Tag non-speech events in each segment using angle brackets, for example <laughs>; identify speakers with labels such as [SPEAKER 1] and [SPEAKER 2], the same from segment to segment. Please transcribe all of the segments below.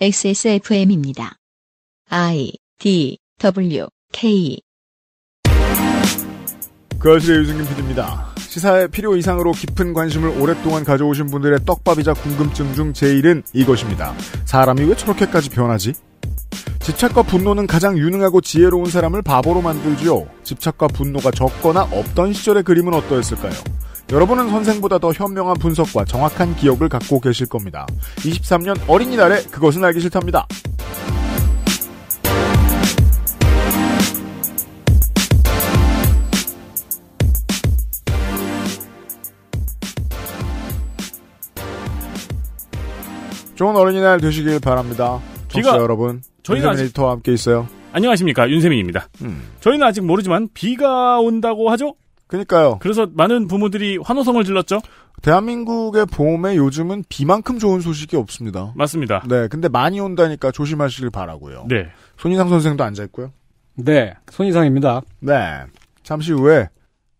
[SPEAKER 1] XSFM입니다. I D W K 그아실의 유승균 PD입니다. 시사에 필요 이상으로 깊은 관심을 오랫동안 가져오신 분들의 떡밥이자 궁금증 중 제일은 이것입니다. 사람이 왜 저렇게까지 변하지? 집착과 분노는 가장 유능하고 지혜로운 사람을 바보로 만들지요. 집착과 분노가 적거나 없던 시절의 그림은 어떠했을까요? 여러분은 선생보다 더 현명한 분석과 정확한 기억을 갖고 계실 겁니다. 23년 어린이날에 그것은 알기 싫답니다. 좋은 어린이날 되시길 바랍니다. 비가 여러분, 저희는 아직 터와 함께 있어요.
[SPEAKER 2] 안녕하십니까 윤세민입니다. 음. 저희는 아직 모르지만 비가 온다고 하죠? 그러니까요. 그래서 많은 부모들이 환호성을 질렀죠. 대한민국의 봄에 요즘은 비만큼 좋은
[SPEAKER 1] 소식이 없습니다. 맞습니다. 네, 근데 많이 온다니까 조심하시길 바라고요. 네. 손희상 선생도 앉아 있고요. 네, 손희상입니다. 네. 잠시 후에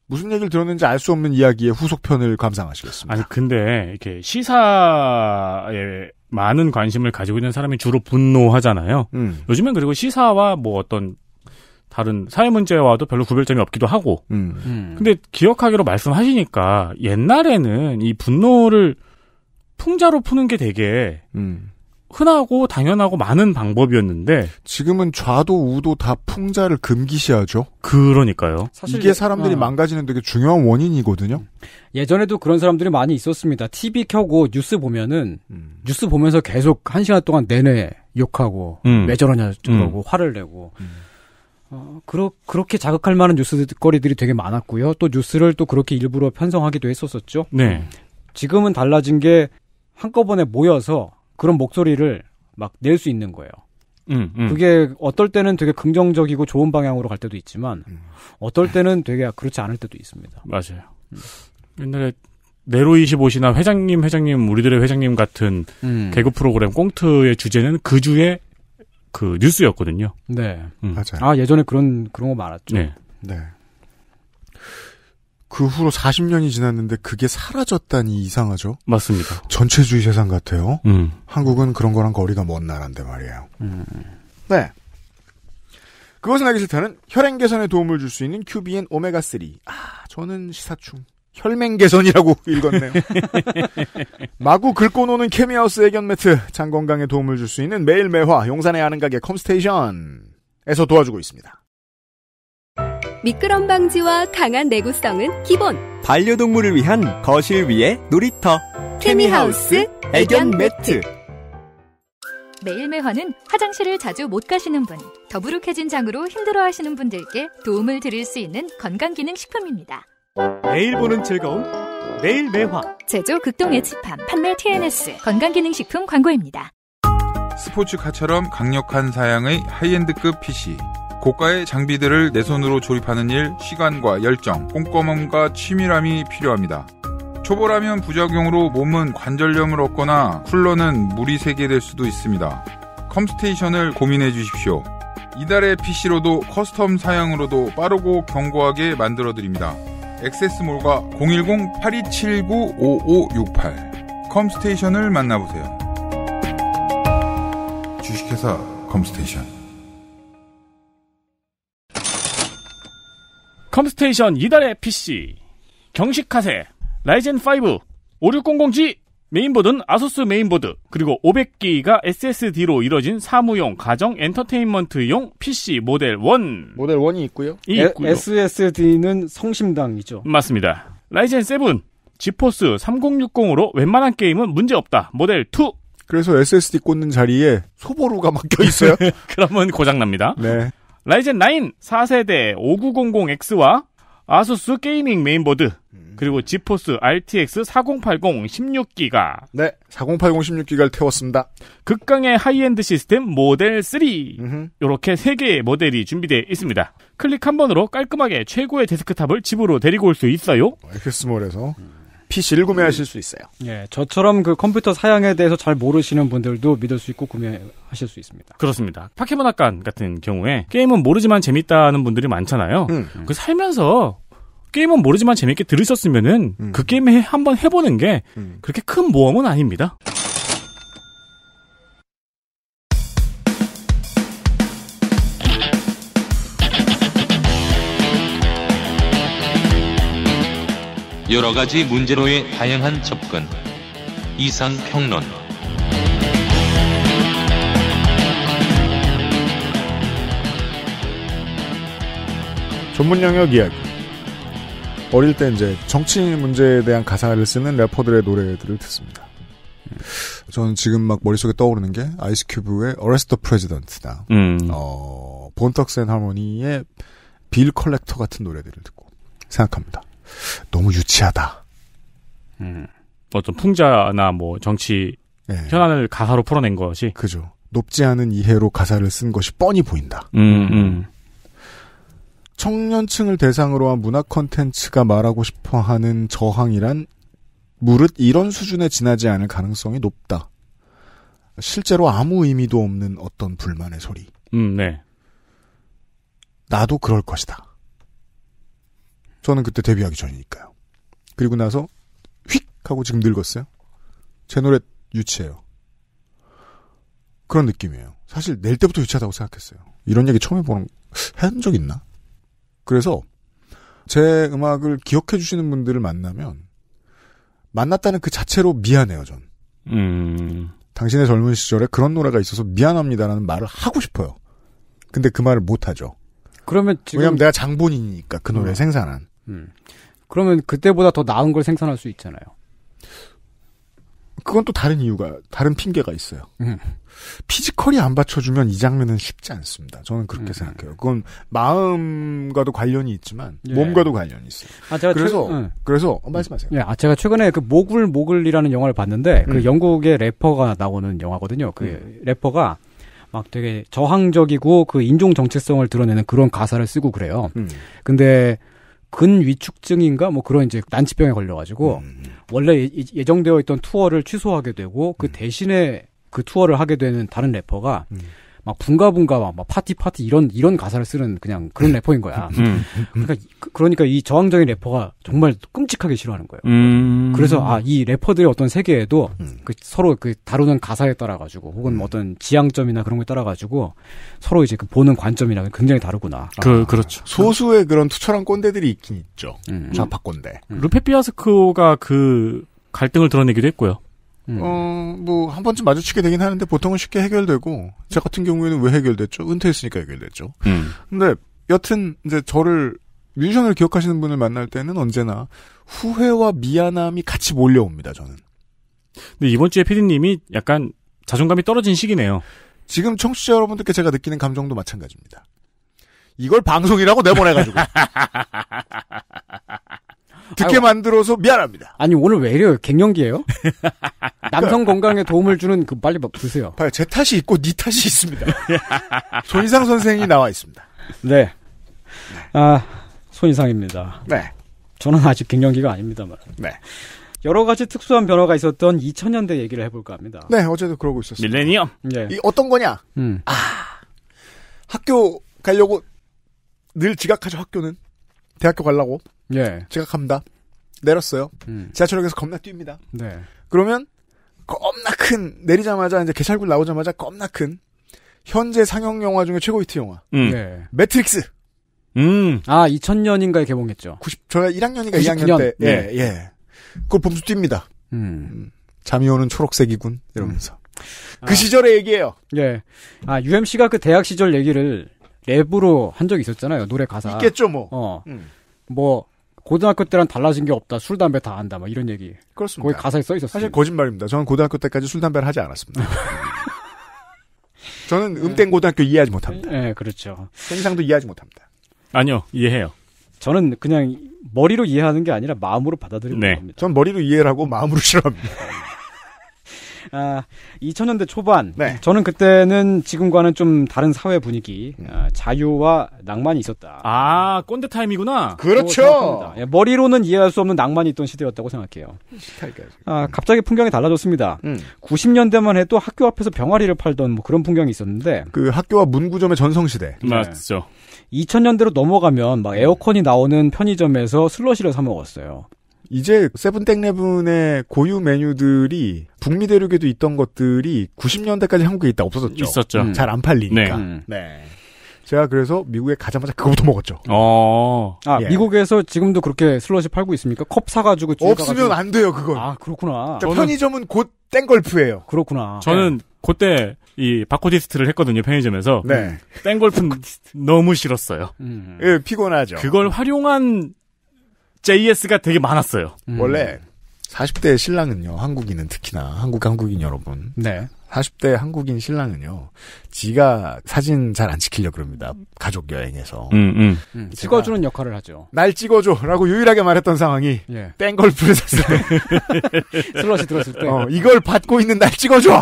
[SPEAKER 1] 무슨 얘기를
[SPEAKER 2] 들었는지 알 수 없는 이야기의 후속편을 감상하시겠습니다. 아니 근데 이렇게 시사에 많은 관심을 가지고 있는 사람이 주로 분노하잖아요. 음. 요즘엔 그리고 시사와 뭐 어떤 다른 사회 문제와도 별로 구별점이 없기도 하고. 음. 음. 근데 기억하기로 말씀하시니까 옛날에는 이 분노를 풍자로 푸는 게 되게 음. 흔하고 당연하고 많은 방법이었는데 지금은 좌도
[SPEAKER 1] 우도 다 풍자를 금기시하죠. 그러니까요. 사실 이게 예, 사람들이 어. 망가지는 되게 중요한 원인이거든요. 음.
[SPEAKER 3] 예전에도 그런 사람들이 많이 있었습니다. TV 켜고 뉴스 보면은 음. 뉴스 보면서 계속 한 시간 동안 내내 욕하고 음. 왜 저러냐 저러고 음. 화를 내고. 음. 어, 그러, 그렇게 자극할 만한 뉴스거리들이 되게 많았고요. 또 뉴스를 또 그렇게 일부러 편성하기도 했었었죠. 네. 지금은 달라진 게 한꺼번에 모여서 그런 목소리를 막 낼 수 있는 거예요. 음, 음. 그게 어떨 때는 되게 긍정적이고 좋은 방향으로 갈 때도 있지만 음. 어떨 때는 되게 그렇지 않을 때도 있습니다.
[SPEAKER 2] 맞아요. 음. 옛날에 네로 25시나 회장님 회장님 우리들의 회장님 같은 음. 개그 프로그램 꽁트의 주제는 그 주에 그 뉴스였거든요.
[SPEAKER 3] 네, 음. 맞아요. 아 예전에 그런 그런 거 많았죠. 네. 네.
[SPEAKER 1] 그 후로 40년이 지났는데 그게 사라졌다니 이상하죠. 맞습니다. 전체주의 세상 같아요. 음. 한국은 그런 거랑 거리가 먼 나라인데 말이에요. 음. 네. 그것은 알기 싫다는 혈행 개선에 도움을 줄 수 있는 QBN 오메가3. 아, 저는 시사충. 혈맹 개선이라고 <laughs> 읽었네요. 마구 긁고 노는 케미하우스 애견 매트, 장 건강에 도움을 줄 수 있는 매일 매화 용산의 아는 가게 컴스테이션에서 도와주고 있습니다.
[SPEAKER 3] 미끄럼 방지와 강한 내구성은 기본.
[SPEAKER 1] 반려동물을 위한 거실 위에 놀이터 케미하우스 애견 매트.
[SPEAKER 3] 매일매화는 화장실을 자주 못 가시는 분, 더부룩해진 장으로 힘들어하시는 분들께 도움을 드릴 수 있는 건강기능식품입니다. 매일 보는 즐거움 매일 매화 제조 극동의 집함 판매 TNS 건강기능식품 광고입니다.
[SPEAKER 1] 스포츠카처럼 강력한 사양의 하이엔드급 PC 고가의 장비들을 내 손으로 조립하는 일 시간과 열정 꼼꼼함과 치밀함이 필요합니다. 초보라면 부작용으로 몸은 관절염을 얻거나 쿨러는 물이 새게 될 수도 있습니다. 컴스테이션을 고민해 주십시오. 이달의 PC로도 커스텀 사양으로도 빠르고 견고하게 만들어 드립니다. 엑세스몰과 010-8279-5568 컴스테이션을 만나보세요. 주식회사 컴스테이션
[SPEAKER 2] 컴스테이션 이달의 PC 경식카세 라이젠5 5600G 메인보드는 아소스 메인보드, 그리고 500기가 SSD로 이뤄진 사무용, 가정, 엔터테인먼트용 PC 모델 1. 모델 1이 있고요. 이 에, 있고요.
[SPEAKER 3] SSD는 성심당이죠.
[SPEAKER 2] 맞습니다. 라이젠 7, 지포스 3060으로 웬만한 게임은 문제없다. 모델 2. 그래서 SSD 꽂는 자리에 소보루가 막혀 있어요. <laughs> 그러면 고장납니다. 네. 라이젠 9 4세대 5900X와 아소스 게이밍 메인보드, 음. 그리고 지포스 RTX 4080 16기가. 네, 4080 16기가를 태웠습니다. 극강의 하이엔드 시스템 모델 3. 이렇게 세 개의 모델이 준비되어 있습니다. 클릭 한 번으로 깔끔하게 최고의 데스크탑을 집으로 데리고 올 수 있어요. x 스몰에서
[SPEAKER 3] PC를 구매하실 수 있어요. 예, 저처럼 그 컴퓨터 사양에 대해서 잘 모르시는 분들도 믿을 수 있고 구매하실 수 있습니다.
[SPEAKER 2] 그렇습니다. 파켓몬 학관 같은 경우에 게임은 모르지만 재밌다는 분들이 많잖아요. 음. 그 살면서 게임은 모르지만 재밌게 들으셨으면은 음. 그 게임 에 한번 해보는 게 음. 그렇게 큰 모험은 아닙니다. 여러 가지 문제로의 다양한 접근. 이상 평론.
[SPEAKER 1] 전문 영역 이야기. 어릴 때 이제 정치 문제에 대한 가사를 쓰는 래퍼들의 노래들을 듣습니다. 예. 저는 지금 막 머릿속에 떠오르는 게 아이스큐브의 Arrest the 어레스터 프레지던트나 음. 어, 본턱센 하모니의 빌 컬렉터 같은 노래들을 듣고 생각합니다. 너무 유치하다.
[SPEAKER 2] 음. 뭐 어떤 풍자나 뭐 정치 네. 현안을 가사로 풀어낸 것이 그죠. 높지 않은 이해로 가사를 쓴 것이 뻔히 보인다.
[SPEAKER 1] 음, 음. 청년층을 대상으로 한 문화 컨텐츠가 말하고 싶어 하는 저항이란 무릇 이런 수준에 지나지 않을 가능성이 높다. 실제로 아무 의미도 없는 어떤 불만의 소리. 음, 네. 나도 그럴 것이다. 저는 그때 데뷔하기 전이니까요. 그리고 나서 휙 하고 지금 늙었어요. 제 노래 유치해요. 그런 느낌이에요. 사실 낼 때부터 유치하다고 생각했어요. 이런 얘기 처음 해보는 한적 있나? 그래서 제 음악을 기억해 주시는 분들을 만나면 만났다는 그 자체로 미안해요, 전.
[SPEAKER 2] 음.
[SPEAKER 1] 당신의 젊은 시절에 그런 노래가 있어서 미안합니다라는 말을 하고 싶어요. 근데 그 말을 못 하죠.
[SPEAKER 3] 그러면 지금 왜냐면 내가 장본인이니까 그 노래 음. 생산한. 음. 그러면 그때보다 더 나은 걸 생산할 수 있잖아요.
[SPEAKER 1] 그건 또 다른 이유가 다른 핑계가 있어요. 음. 피지컬이 안 받쳐주면 이 장면은 쉽지 않습니다. 저는 그렇게 음.
[SPEAKER 3] 생각해요. 그건 마음과도 관련이 있지만 예. 몸과도 관련이 있어요. 아, 제가 그래서 최... 응. 예. 그래서 어, 말씀하세요. 예, 아, 제가 최근에 그 모글 모글이라는 영화를 봤는데 그 음. 그 영국의 래퍼가 나오는 영화거든요. 그 음. 래퍼가 막 되게 저항적이고 그 인종 정체성을 드러내는 그런 가사를 쓰고 그래요. 음. 근데 근위축증인가 뭐 그런 이제 난치병에 걸려가지고 음. 음 원래 예, 예, 예정되어 있던 투어를 취소하게 되고 그 음. 대신에 그 투어를 하게 되는 다른 래퍼가 음. 막 붕가붕가 막, 파티 파티 이런 이런 가사를 쓰는 그냥 그런 래퍼인 거야. <laughs> 음. 그러니까 그, 그러니까 이 저항적인 래퍼가 정말 끔찍하게 싫어하는 거예요. 음. 그래서 아 이 래퍼들의 어떤 세계에도 음. 그 서로 그 다루는 가사에 따라 가지고 혹은 뭐 어떤 지향점이나 그런 거에 따라 가지고 서로 이제 그 보는 관점이랑 굉장히 다르구나. 그 그렇죠. 소수의 그런 투철한 꼰대들이 있긴 있죠. 음. 좌파 꼰대.
[SPEAKER 2] 루페 피아스코가 그 갈등을 드러내기도 했고요. 음.
[SPEAKER 1] 어, 뭐, 한 번쯤 마주치게 되긴 하는데 보통은 쉽게 해결되고, 저 같은 경우에는 왜 해결됐죠? 은퇴했으니까 해결됐죠. 음. 근데, 여튼, 이제 저를, 뮤지션을 기억하시는 분을 만날 때는 언제나 후회와 미안함이 같이 몰려옵니다, 저는. 근데 이번 주에 피디님이 약간 자존감이 떨어진 시기네요. 지금 청취자 여러분들께 제가 느끼는 감정도 마찬가지입니다.
[SPEAKER 3] 이걸 방송이라고 내보내가지고.
[SPEAKER 2] <laughs>
[SPEAKER 3] 듣게 아유, 만들어서 미안합니다. 아니 오늘 왜 이래요? 갱년기예요? <laughs> 남성 건강에 도움을 주는 그 빨리 막 드세요. 봐요. 제 탓이 있고 니네 탓이 있습니다.
[SPEAKER 1] <laughs> 손희상 선생이 나와
[SPEAKER 3] 있습니다. 네. 아 손희상입니다. 네. 저는 아직 갱년기가 아닙니다만. 네. 여러 가지 특수한 변화가 있었던 2000년대 얘기를 해볼까 합니다.
[SPEAKER 1] 네, 어제도 그러고 있었어요.
[SPEAKER 3] 밀레니엄. 네. 이
[SPEAKER 1] 어떤 거냐? 음. 아, 학교 가려고 늘 지각하죠 학교는 대학교 가려고 예. 제가 갑니다 내렸어요. 음. 지하철역에서 겁나 뜁니다. 네. 그러면 겁나 큰 내리자마자 이제 개찰굴 나오자마자 겁나 큰 현재 상영 영화 중에 최고 히트 영화.
[SPEAKER 3] 음. 네. 매트릭스. 음. 아, 2000년인가에 개봉했죠. 90 저가 1학년인가 99년. 2학년 때. 예, 네.
[SPEAKER 1] 예. 예. 그걸 봄수 뜁니다. 음. 음. 잠이 오는 초록색이군 이러면서. 음. 아. 그 아. 시절의 얘기예요.
[SPEAKER 3] 예. 아, UMC가 그 대학 시절 얘기를 랩으로 한 적이 있었잖아요. 노래 가사. 있겠죠, 뭐. 어. 음. 뭐 고등학교 때랑 달라진 게 없다. 술, 담배 다 안다. 막 이런 얘기. 그렇습니다. 거기 가사에 써 있었어요. 사실 거짓말입니다. 저는 고등학교 때까지 술, 담배를 하지 않았습니다. <laughs> 저는 음땡 고등학교 이해하지 못합니다. 예, 그렇죠. 생상도 이해하지 못합니다. 아니요, 이해해요. 저는 그냥 머리로 이해하는 게 아니라 마음으로 받아들이는 네. 겁니다. 전 머리로 이해를 하고 마음으로 싫어합니다. <laughs> 아, 2000년대 초반. 네. 저는 그때는 지금과는 좀 다른 사회 분위기, 음. 아, 자유와 낭만이 있었다. 아, 꼰대 타임이구나. 그렇죠. 예, 머리로는 이해할 수 없는 낭만이 있던 시대였다고 생각해요. 아, 갑자기 풍경이 달라졌습니다. 음. 90년대만 해도 학교 앞에서 병아리를 팔던 뭐 그런 풍경이 있었는데. 그 학교와 문구점의 전성시대. 네. 맞죠. 2000년대로 넘어가면 막 음. 에어컨이 나오는 편의점에서 슬러시를 사 먹었어요. 이제 세븐땡레븐의 고유 메뉴들이 북미 대륙에도 있던
[SPEAKER 1] 것들이 90년대까지 한국에 있다 없어졌죠. 있었죠. 음. 잘안 팔리니까. 네. 음.
[SPEAKER 3] 네. 제가 그래서 미국에 가자마자 그거부터 먹었죠. 어. 아, 예. 미국에서 지금도 그렇게 슬러시 팔고 있습니까? 컵 사가지고 없으면 안
[SPEAKER 1] 돼요, 그건. 아, 그렇구나. 그러니까 저 편의점은
[SPEAKER 3] 곧 땡걸프예요.
[SPEAKER 1] 그렇구나.
[SPEAKER 2] 저는 네. 그때 이 바코디스트를 했거든요 편의점에서. 네. 땡골프 는 너무 싫었어요. 음. 예, 피곤하죠. 그걸 활용한 JS가 되게 많았어요. 음. 원래
[SPEAKER 1] 40대 신랑은요, 한국인은 특히나, 한국 한국인 여러분. 네. 40대 한국인 신랑은요, 지가 사진 잘 안 찍히려 고 그럽니다. 가족
[SPEAKER 3] 여행에서. 음, 음. 음, 찍어주는 역할을 하죠.
[SPEAKER 1] 날 찍어줘! 라고 유일하게 말했던 상황이, 예. 땡걸프를 샀어요 <laughs> 슬러시 들었을 때. 어, 이걸 받고 있는 날 찍어줘!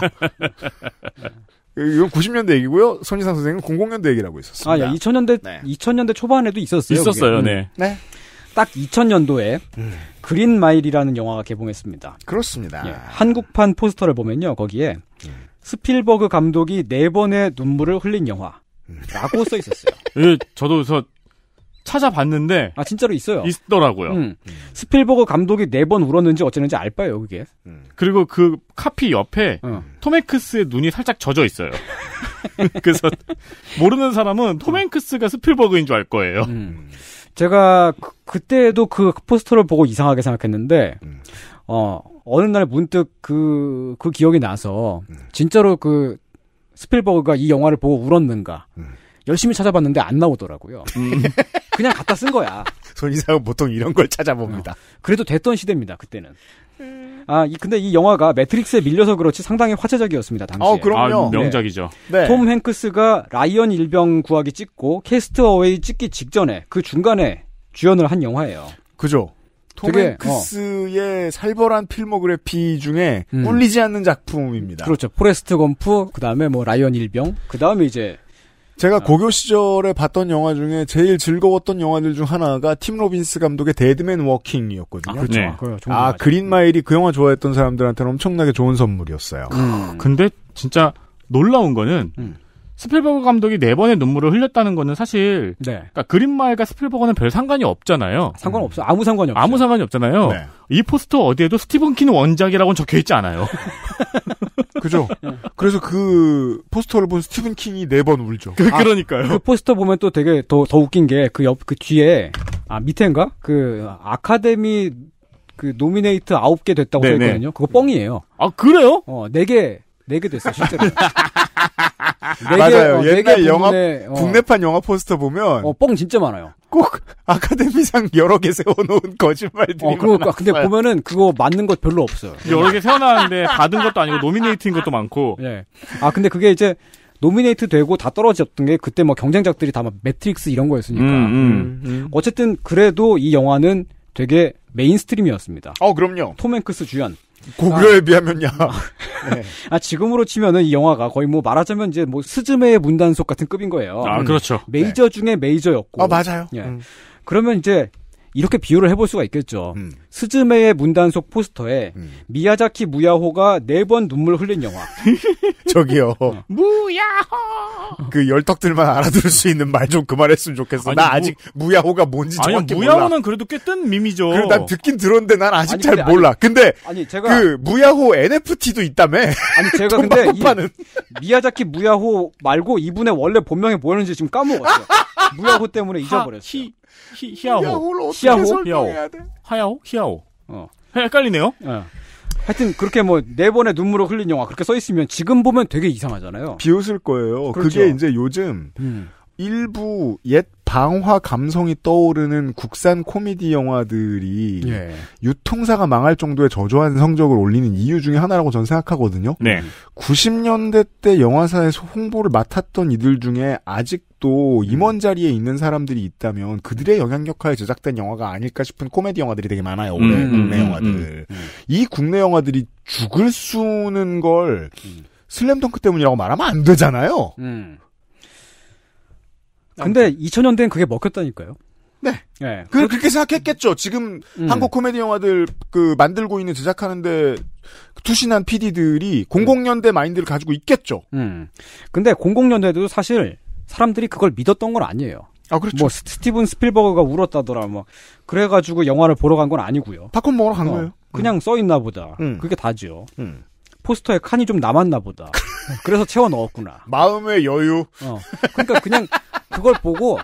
[SPEAKER 1] 이건 90년대 얘기고요. 손희상 선생은 00년대 얘기라고 있었습니다. 아, 예.
[SPEAKER 3] 2000년대, 네. 2000년대 초반에도 있었어요. 있었어요, 그 네. 네. 딱 2000년도에 음. 그린 마일이라는 영화가 개봉했습니다. 그렇습니다. 예, 한국판 포스터를 보면요, 거기에 음. 스필버그 감독이 네 번의 눈물을 흘린 영화라고 음. 써 있었어요. <laughs> 예, 저도 그래서 찾아봤는데 아 진짜로 있어요. 있더라고요. 음. 음. 스필버그 감독이 네 번 울었는지 어쨌는지 알 바예요, 그게. 음. 그리고 그 카피 옆에
[SPEAKER 2] 토메크스의 어. 눈이 살짝 젖어 있어요. <laughs> 그래서 모르는 사람은 토메크스가
[SPEAKER 3] 스필버그인 줄 알 거예요. 제가 그, 때도그 포스터를 보고 이상하게 생각했는데 음. 어 어느 날 문득 그그 그 기억이 나서 음. 진짜로 그 스필버그가 이 영화를 보고 울었는가 음. 열심히 찾아봤는데 안 나오더라고요. 음. 그냥 갖다 쓴 거야. <laughs> 손이상은 보통 이런 걸 찾아봅니다. 어, 그래도 됐던 시대입니다. 그때는. 음. 아, 이, 근데 이 영화가 매트릭스에 밀려서 그렇지 상당히 화제적이었습니다, 당시에. 아, 그럼요. 아, 명작이죠. 네. 네. 톰 행크스가 라이언 일병 구하기 찍고 캐스트 어웨이 찍기 직전에 그 중간에 주연을 한 영화예요. 그죠. 톰
[SPEAKER 1] 행크스의 어. 살벌한 필모그래피 중에 음. 꿀리지 않는 작품입니다. 그렇죠. 포레스트 검프, 그 다음에 뭐 라이언 일병, 그 다음에 이제 제가 아. 고교 시절에 봤던 영화 중에 제일 즐거웠던 영화들 중 하나가 팀 로빈스 감독의 데드맨 워킹이었거든요. 아, 그렇죠. 네. 아 그린 마일이 그 영화 좋아했던 사람들한테는 엄청나게 좋은 선물이었어요. 음.
[SPEAKER 2] 근데 진짜 놀라운 거는 음. 스필버그 감독이 네 번의 눈물을 흘렸다는 거는 사실 네. 그러니까 그린마일과 스필버그는 별 상관이 없잖아요. 상관없어. 음. 아무 상관이 없어. 아무 상관이 없잖아요. 네. 이 포스터 어디에도 스티븐 킨 원작이라고는 적혀 있지 않아요. <laughs>
[SPEAKER 1] 그죠? 그래서 그 포스터를 본 스티븐 킹이 네 번 울죠.
[SPEAKER 3] 그, 아, 러니까요그 포스터 보면 또 되게 더, 더 웃긴 게 그 옆, 그 뒤에, 아, 밑에인가? 그 아카데미 그 노미네이트 아홉 개 됐다고 네네. 써있거든요. 그거 뻥이에요. 아, 그래요? 어, 네 개, 네 개 됐어, 실제로. <laughs> 개, 맞아요. 어, 옛날 영화 어. 국내판 영화
[SPEAKER 1] 포스터 보면 어, 뻥 진짜 많아요. 꼭 아카데미상 여러 개 세워놓은 거짓말들이 어,
[SPEAKER 2] 그거, 많았 근데 보면은
[SPEAKER 3] 그거 맞는 것 별로 없어요. 여러 개 세워놨는데 받은 것도 아니고 노미네이트인 것도 많고. 네. 아 근데 그게 이제 노미네이트 되고 다 떨어졌던 게 그때 뭐 경쟁작들이 다 막 매트릭스 이런 거였으니까. 음, 음, 음. 어쨌든 그래도 이 영화는 되게 메인스트림이었습니다. 어, 그럼요. 톰 행크스 주연. 고구려에 아, 비하면야. 네. 아 지금으로 치면은 이 영화가 거의 뭐 말하자면 이제 뭐 스즈메의 문단속 같은 급인 거예요. 아 음. 그렇죠. 메이저 네. 중에 메이저였고. 아 맞아요. 예. 음. 그러면 이제 이렇게 비유를 해볼 수가 있겠죠. 음. 스즈메의 문단 속 포스터에 음. 미야자키 무야호가 네 번 눈물 흘린 영화. <laughs>
[SPEAKER 1] 저기요. 어.
[SPEAKER 2] 무야호.
[SPEAKER 3] 그
[SPEAKER 1] 열턱들만 알아들을 수 있는 말 좀 그만했으면 좋겠어. 아니, 나 아직 무야호가 뭔지 아니, 정확히 무야호는 몰라. 무야호는
[SPEAKER 2] 그래도 꽤 뜬 밈이죠. 그래, 난 듣긴
[SPEAKER 3] 들었는데 난 아직 아니, 잘 근데, 몰라. 아니, 근데 아니 제가 그 무야호 NFT도 있다며. 아니 <laughs> 제가 근데 이, 미야자키 무야호 말고 이분의 원래 본명이 뭐였는지 지금 까먹었어요. <laughs> 무야호 때문에 잊어버렸어요.
[SPEAKER 2] 하, 히, 히, 히야호. 히야호? 히야호.
[SPEAKER 3] 하야호? 히야호. 어. 헷갈리네요. 네. 하여튼 그렇게 뭐 네 번의 눈물을 흘린 영화 그렇게 써 있으면 지금 보면 되게 이상하잖아요.
[SPEAKER 1] 비웃을 거예요. 그렇죠. 그게 이제 요즘 음.
[SPEAKER 3] 일부
[SPEAKER 1] 옛 방화 감성이 떠오르는 국산 코미디 영화들이 예. 유통사가 망할 정도의 저조한 성적을 올리는 이유 중에 하나라고 저는 생각하거든요. 네. 90년대 때 영화사에서 홍보를 맡았던 이들 중에 아직도 임원 자리에 있는 사람들이 있다면 그들의 영향력하에 제작된 영화가 아닐까 싶은 코미디 영화들이 되게 많아요. 올해 음, 음 국내 음, 영화들. 음, 음, 이 국내 영화들이 죽을 수는 걸
[SPEAKER 3] 슬램덩크 때문이라고 말하면 안 되잖아요. 근데 2000년대엔 그게 먹혔다니까요. 네. 네. 그, 그렇게 생각했겠죠. 지금 음. 한국 코미디
[SPEAKER 1] 영화들 그 만들고 있는 제작하는데 투신한 PD들이 00년대
[SPEAKER 3] 마인드를 가지고 있겠죠. 음. 근데 00년대도 사실 사람들이 그걸 믿었던 건 아니에요. 아, 그렇죠. 뭐 스티븐 스필버그가 울었다더라 뭐 그래 가지고 영화를 보러 간 건 아니고요. 팝콘 먹으러 간 어, 거예요. 그냥 음. 써 있나 보다. 음. 그게 다지요. 음. 포스터에 칸이 좀 남았나 보다. <laughs> 그래서 채워 넣었구나. 마음의 여유. 어. 그러니까 그냥 <laughs> 그걸 보고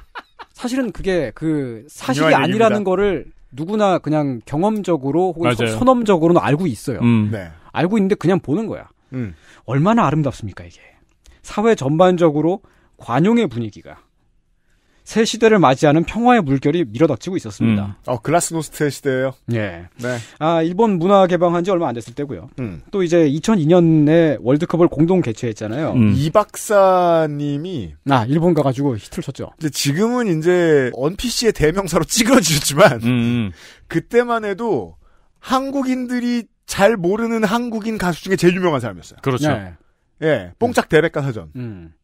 [SPEAKER 3] 사실은 그게 그 사실이 아니라는 거를 누구나 그냥 경험적으로 혹은 맞아요. 선험적으로는 알고 있어요. 음. 네. 알고 있는데 그냥 보는 거야. 음. 얼마나 아름답습니까 이게 사회 전반적으로 관용의 분위기가 새 시대를 맞이하는 평화의 물결이 밀어닥치고 있었습니다. 음. 어, 글라스노스트의 시대예요. 예. 네. 아, 일본 문화 개방한 지 얼마 안 됐을 때고요. 음. 또 이제 2002년에 월드컵을 공동 개최했잖아요. 음. 이 박사님이 아, 일본 가 가지고 히트를 쳤죠.
[SPEAKER 1] 이제 지금은 이제 언피씨의 대명사로 <laughs> 찌그러지지만 음, 음. 그때만 해도 한국인들이 잘 모르는 한국인 가수 중에 제일 유명한 사람이었어요. 그렇죠. 네.
[SPEAKER 3] 예. 뽕짝 대백과 사전. 음.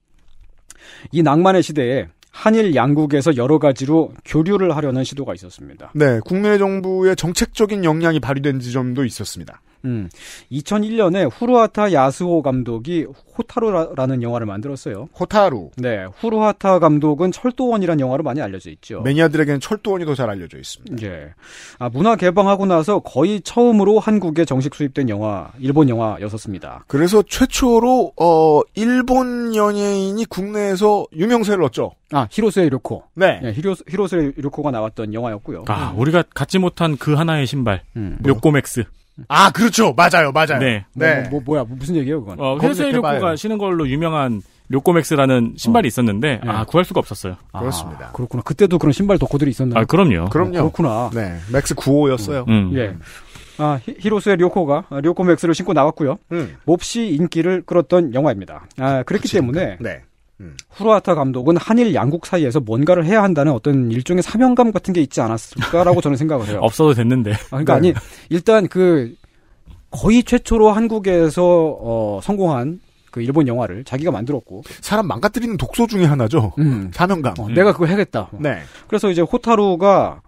[SPEAKER 3] 이 낭만의 시대에 한일 양국에서 여러 가지로 교류를 하려는 시도가 있었습니다. 네, 국내 정부의 정책적인 역량이 발휘된 지점도 있었습니다. 음, 2001년에 후루하타 야스오 감독이 호타루라는 영화를 만들었어요. 호타루. 네, 후루하타 감독은 철도원이라는 영화로 많이 알려져 있죠. 매니아들에게는 철도원이 더 잘 알려져 있습니다. 예. 아, 문화 개방하고 나서 거의 처음으로 한국에 정식 수입된 영화, 일본 영화였었습니다. 그래서
[SPEAKER 1] 최초로
[SPEAKER 3] 어, 일본 연예인이 국내에서 유명세를 얻죠. 아, 히로세 이루코. 네. 네 예, 히로, 히로세 이루코가 나왔던 영화였고요. 아, 우리가
[SPEAKER 2] 갖지 못한 그 하나의 신발. 음. 요코맥스.
[SPEAKER 3] 아, 그렇죠. 맞아요. 맞아요. 네. 네. 뭐, 뭐, 야 뭐, 무슨 얘기예요, 그건? 어, 헤르세이 료코가
[SPEAKER 2] 신은 걸로 유명한 료코맥스라는 신발이 어. 있었는데 네. 아, 구할 수가 없었어요.
[SPEAKER 3] 아, 그렇습니다. 아, 그렇구나. 그때도 그런 신발 덕후들이 있었나요? 아, 그럼요. 그럼요. 네, 그렇구나. 네. 맥스 9호였어요. 음. 음. 예. 아, 히로스의 료코가 아, 료코맥스를 신고 나왔고요. 음. 몹시 인기를 끌었던 영화입니다. 아, 그랬기 그치. 때문에 네. 음. 후라아타 감독은 한일 양국 사이에서 뭔가를 해야 한다는 어떤 일종의 사명감 같은 게 있지 않았을까라고 저는 생각을 해요. <laughs> 없어도 됐는데. 아, 그러니까 네. 아니 일단 그 거의 최초로 한국에서 어, 성공한 그 일본 영화를 자기가 만들었고 사람 망가뜨리는 독소 중의 하나죠. 음. 사명감. 어, 음. 내가 그걸 해야겠다. 네. 그래서 이제 호타루가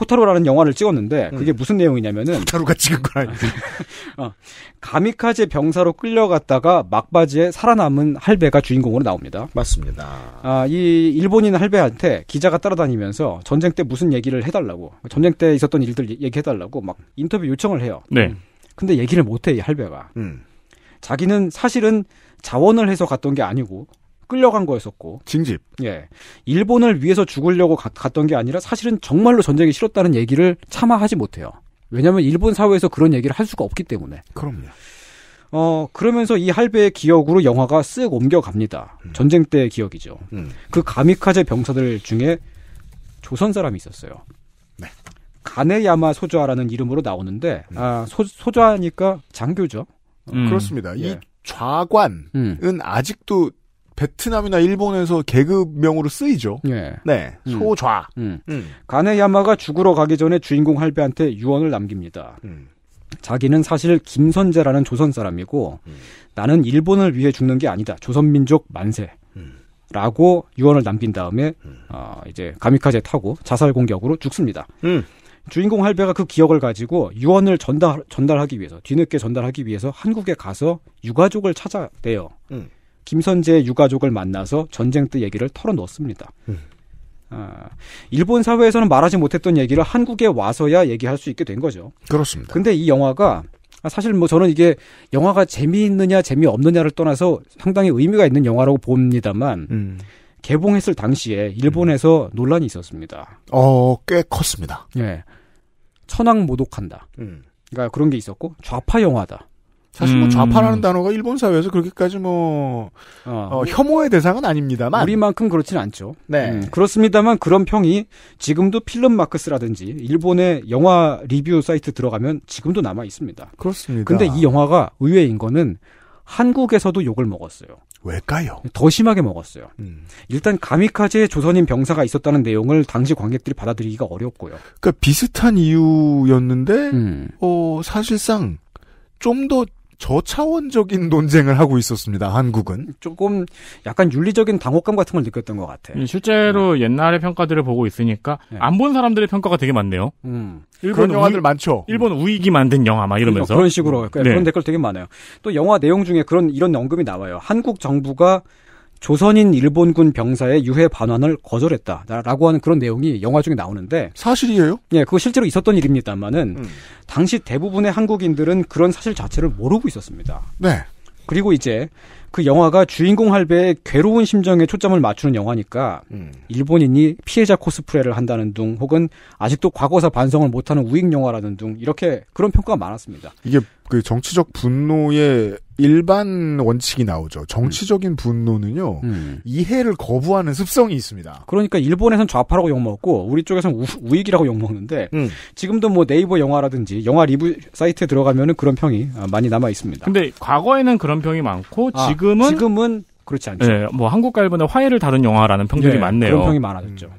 [SPEAKER 3] 호타로라는 영화를 찍었는데 음. 그게 무슨 내용이냐면은 호타로가 찍은 건 아니고 <laughs> 어, 가미카제 병사로 끌려갔다가 막바지에 살아남은 할배가 주인공으로 나옵니다. 맞습니다. 아, 이 일본인 할배한테 기자가 따라다니면서 전쟁 때 무슨 얘기를 해달라고 전쟁 때 있었던 일들 얘기해달라고 막 인터뷰 요청을 해요. 네. 음. 근데 얘기를 못해 이 할배가. 음. 자기는 사실은 자원을 해서 갔던 게 아니고 끌려간 거였었고. 징집. 예. 일본을 위해서 죽으려고 가, 갔던 게 아니라 사실은 정말로 전쟁이 싫었다는 얘기를 차마 하지 못해요. 왜냐하면 일본 사회에서 그런 얘기를 할 수가 없기 때문에. 그럼요. 어 그러면서 이 할배의 기억으로 영화가 쓱 옮겨갑니다. 음. 전쟁 때의 기억이죠. 음. 그 가미카제 병사들 중에 조선 사람이 있었어요. 네. 가네야마 소좌라는 이름으로 나오는데 음. 아 소, 소좌니까 장교죠. 음. 그렇습니다. 이 예.
[SPEAKER 1] 좌관은 음. 아직도 베트남이나 일본에서 계급명으로 쓰이죠.
[SPEAKER 3] 예. 네. 음. 소좌. 음. 음. 가네야마가 죽으러 가기 전에 주인공 할배한테 유언을 남깁니다. 음. 자기는 사실 김선재라는 조선 사람이고 음. 나는 일본을 위해 죽는 게 아니다. 조선민족 만세. 라고 유언을 남긴 다음에 어, 이제 가미카제 타고 자살 공격으로 죽습니다. 주인공 할배가 그 기억을 가지고 유언을 전달 전달하기 위해서 뒤늦게 전달하기 위해서 한국에 가서 유가족을 찾아내요. 음. 김선재의 유가족을 만나서 전쟁 때 얘기를 털어놓습니다. 음. 아, 일본 사회에서는 말하지 못했던 얘기를 한국에 와서야 얘기할 수 있게 된 거죠. 그렇습니다. 근데 이 영화가 아, 사실 뭐 저는 이게 영화가 재미있느냐 재미없느냐를 떠나서 상당히 의미가 있는 영화라고 봅니다만 음. 개봉했을 당시에 일본에서 음. 논란이 있었습니다.
[SPEAKER 1] 어, 꽤 컸습니다. 예.
[SPEAKER 3] 천황 모독한다. 음. 그러니까 그런 게 있었고 좌파 영화다. 사실 뭐 음. 좌파라는 단어가 일본 사회에서 그렇게까지 뭐 어. 어, 혐오의 대상은 아닙니다만 우리만큼 그렇진 않죠. 네 음, 그렇습니다만 그런 평이 지금도 필름 마크스라든지 일본의 영화 리뷰 사이트 들어가면 지금도 남아 있습니다. 그렇습니다. 근데 이 영화가 의외인 거는 한국에서도 욕을 먹었어요. 왜까요더 심하게 먹었어요. 음. 일단 가미카제 조선인 병사가 있었다는 내용을 당시 관객들이 받아들이기가 어렵고요. 그러니까 비슷한 이유였는데
[SPEAKER 1] 음. 어 사실상 좀더 저차원적인 논쟁을 하고
[SPEAKER 3] 있었습니다. 한국은 조금 약간 윤리적인 당혹감 같은 걸 느꼈던 것 같아. 요
[SPEAKER 2] 음, 실제로 음. 옛날의 평가들을 보고 있으니까 네. 안본 사람들의 평가가 되게 많네요. 음. 일본 영화들 우이, 많죠. 일본 우익이 만든 영화 막
[SPEAKER 3] 이러면서 그런 식으로 음. 그러 그러니까 네. 그런 댓글 되게 많아요. 또 영화 내용 중에 그런 이런 언급이 나와요. 한국 정부가 조선인 일본군 병사의 유해 반환을 거절했다라고 하는 그런 내용이 영화 중에 나오는데 사실이에요? 예, 그거 실제로 있었던 일입니다만은 음. 당시 대부분의 한국인들은 그런 사실 자체를 모르고 있었습니다. 네. 그리고 이제 그 영화가 주인공 할배의 괴로운 심정에 초점을 맞추는 영화니까 음. 일본인이 피해자 코스프레를 한다는 둥 혹은 아직도 과거사 반성을 못하는 우익 영화라는 둥 이렇게 그런 평가가 많았습니다. 이게 그 정치적 분노의 일반 원칙이 나오죠. 정치적인 음. 분노는요, 음. 이해를 거부하는 습성이 있습니다. 그러니까 일본에선 좌파라고 욕먹고, 우리 쪽에선 우, 익이라고 욕먹는데, 음. 지금도 뭐 네이버 영화라든지, 영화 리뷰 사이트에 들어가면은 그런 평이 아, 많이 남아있습니다.
[SPEAKER 2] 근데 과거에는 그런 평이 많고,
[SPEAKER 3] 아, 지금은. 아, 지금은 그렇지 않죠. 네, 예,
[SPEAKER 2] 뭐한국갈 일본의 화해를 다룬
[SPEAKER 3] 영화라는 평들이 네, 많네요. 그런 평이 많아졌죠. 음.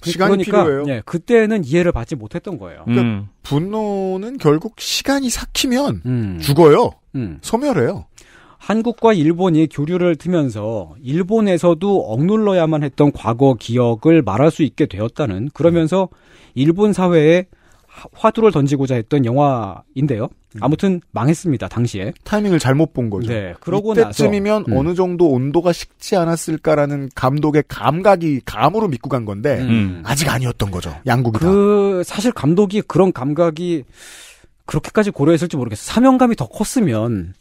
[SPEAKER 3] 그러니까 시간이 그러니까, 필요해요. 예, 그때는 이해를 받지 못했던 거예요. 음.
[SPEAKER 2] 그러니까 분노는
[SPEAKER 3] 결국 시간이 삭히면 음. 죽어요. 음. 소멸해요. 한국과 일본이 교류를 틀면서 일본에서도 억눌러야만 했던 과거 기억을 말할 수 있게 되었다는 그러면서 일본 사회에 화두를 던지고자 했던 영화인데요. 음. 아무튼 망했습니다 당시에 타이밍을 잘못 본 거죠. 네, 그러고 이때쯤이면 나서, 음. 어느
[SPEAKER 1] 정도 온도가 식지 않았을까라는 감독의 감각이 감으로 믿고
[SPEAKER 3] 간 건데 음.
[SPEAKER 1] 아직 아니었던 거죠.
[SPEAKER 3] 양국이다. 그 사실 감독이 그런 감각이 그렇게까지 고려했을지 모르겠어. 사명감이 더 컸으면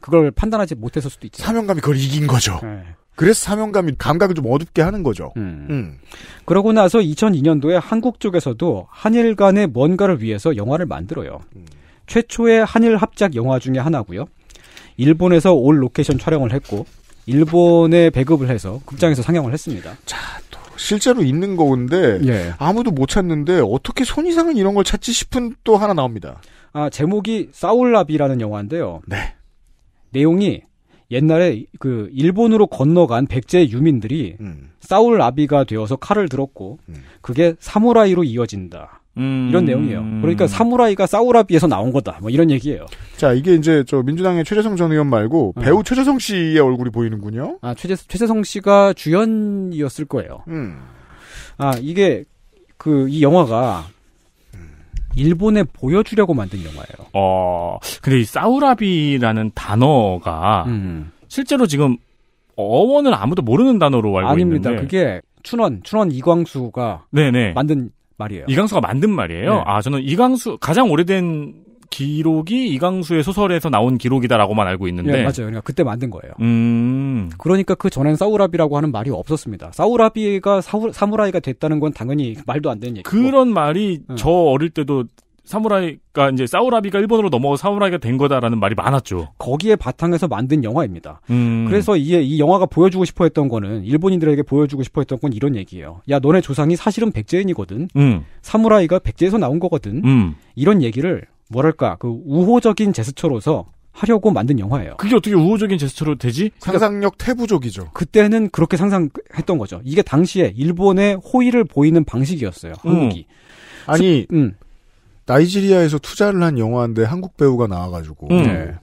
[SPEAKER 3] 그걸 판단하지 못했을 수도 있죠. 사명감이 그걸 이긴 거죠. 네. 그래서 사명감이 감각을 좀 어둡게 하는 거죠. 음. 음. 그러고 나서 2002년도에 한국 쪽에서도 한일 간의 뭔가를 위해서 영화를 만들어요. 음. 최초의 한일 합작 영화 중에 하나고요. 일본에서 올 로케이션 촬영을 했고 일본에 배급을 해서 극장에서 상영을 했습니다. 자, 또 실제로 있는 거인데 예. 아무도 못 찾는데 어떻게 손이상은 이런 걸 찾지 싶은 또 하나 나옵니다. 아, 제목이 사울라비라는 영화인데요. 네. 내용이 옛날에 그 일본으로 건너간 백제 유민들이 음. 싸울 라비가 되어서 칼을 들었고 음. 그게 사무라이로 이어진다. 음. 이런 내용이에요. 그러니까 사무라이가 사우라비에서 나온 거다. 뭐 이런 얘기예요. 자, 이게 이제 저 민주당의 최재성 전 의원 말고 네. 배우 최재성 씨의 얼굴이 보이는군요. 아, 최재 최재성 씨가 주연이었을 거예요. 음. 아, 이게 그 이 영화가 일본에 보여주려고 만든 영화예요.
[SPEAKER 2] 어, 근데 이 사우라비라는 단어가 음. 실제로 지금 어원을 아무도 모르는 단어로 알고 아닙니다. 있는데
[SPEAKER 3] 그게 춘원, 춘원 이광수가 네네. 만든 말이에요.
[SPEAKER 2] 이광수가 만든 말이에요. 네. 아, 저는 이광수 가장 오래된 기록이 이강수의 소설에서 나온 기록이다라고만 알고 있는데. 예, 맞아요.
[SPEAKER 3] 그러니까 그때 만든 거예요. 음. 그러니까 그 전엔 사우라비라고 하는 말이 없었습니다. 사우라비가 사우, 사무라이가 됐다는 건 당연히 말도 안 되는 얘기. 그런 말이 음. 저 어릴 때도 사무라이가
[SPEAKER 2] 이제 사우라비가 일본으로 넘어가 사우라이가 된 거다라는 말이 많았죠.
[SPEAKER 3] 거기에 바탕에서 만든 영화입니다. 음. 그래서 이, 이 영화가 보여주고 싶어 했던 거는 일본인들에게 보여주고 싶어 했던 건 이런 얘기예요. 야 너네 조상이 사실은 백제인이거든. 음. 사무라이가 백제에서 나온 거거든. 음. 이런 얘기를 뭐랄까 그 우호적인 제스처로서 하려고 만든 영화예요. 그게 어떻게 우호적인 제스처로 되지? 그러니까 상상력 태부족이죠. 그때는 그렇게 상상했던 거죠. 이게 당시에 일본의 호의를 보이는 방식이었어요. 음. 한국이. 음. 아니 음. 나이지리아에서
[SPEAKER 1] 투자를 한 영화인데 한국 배우가 나와가지고 음. 네.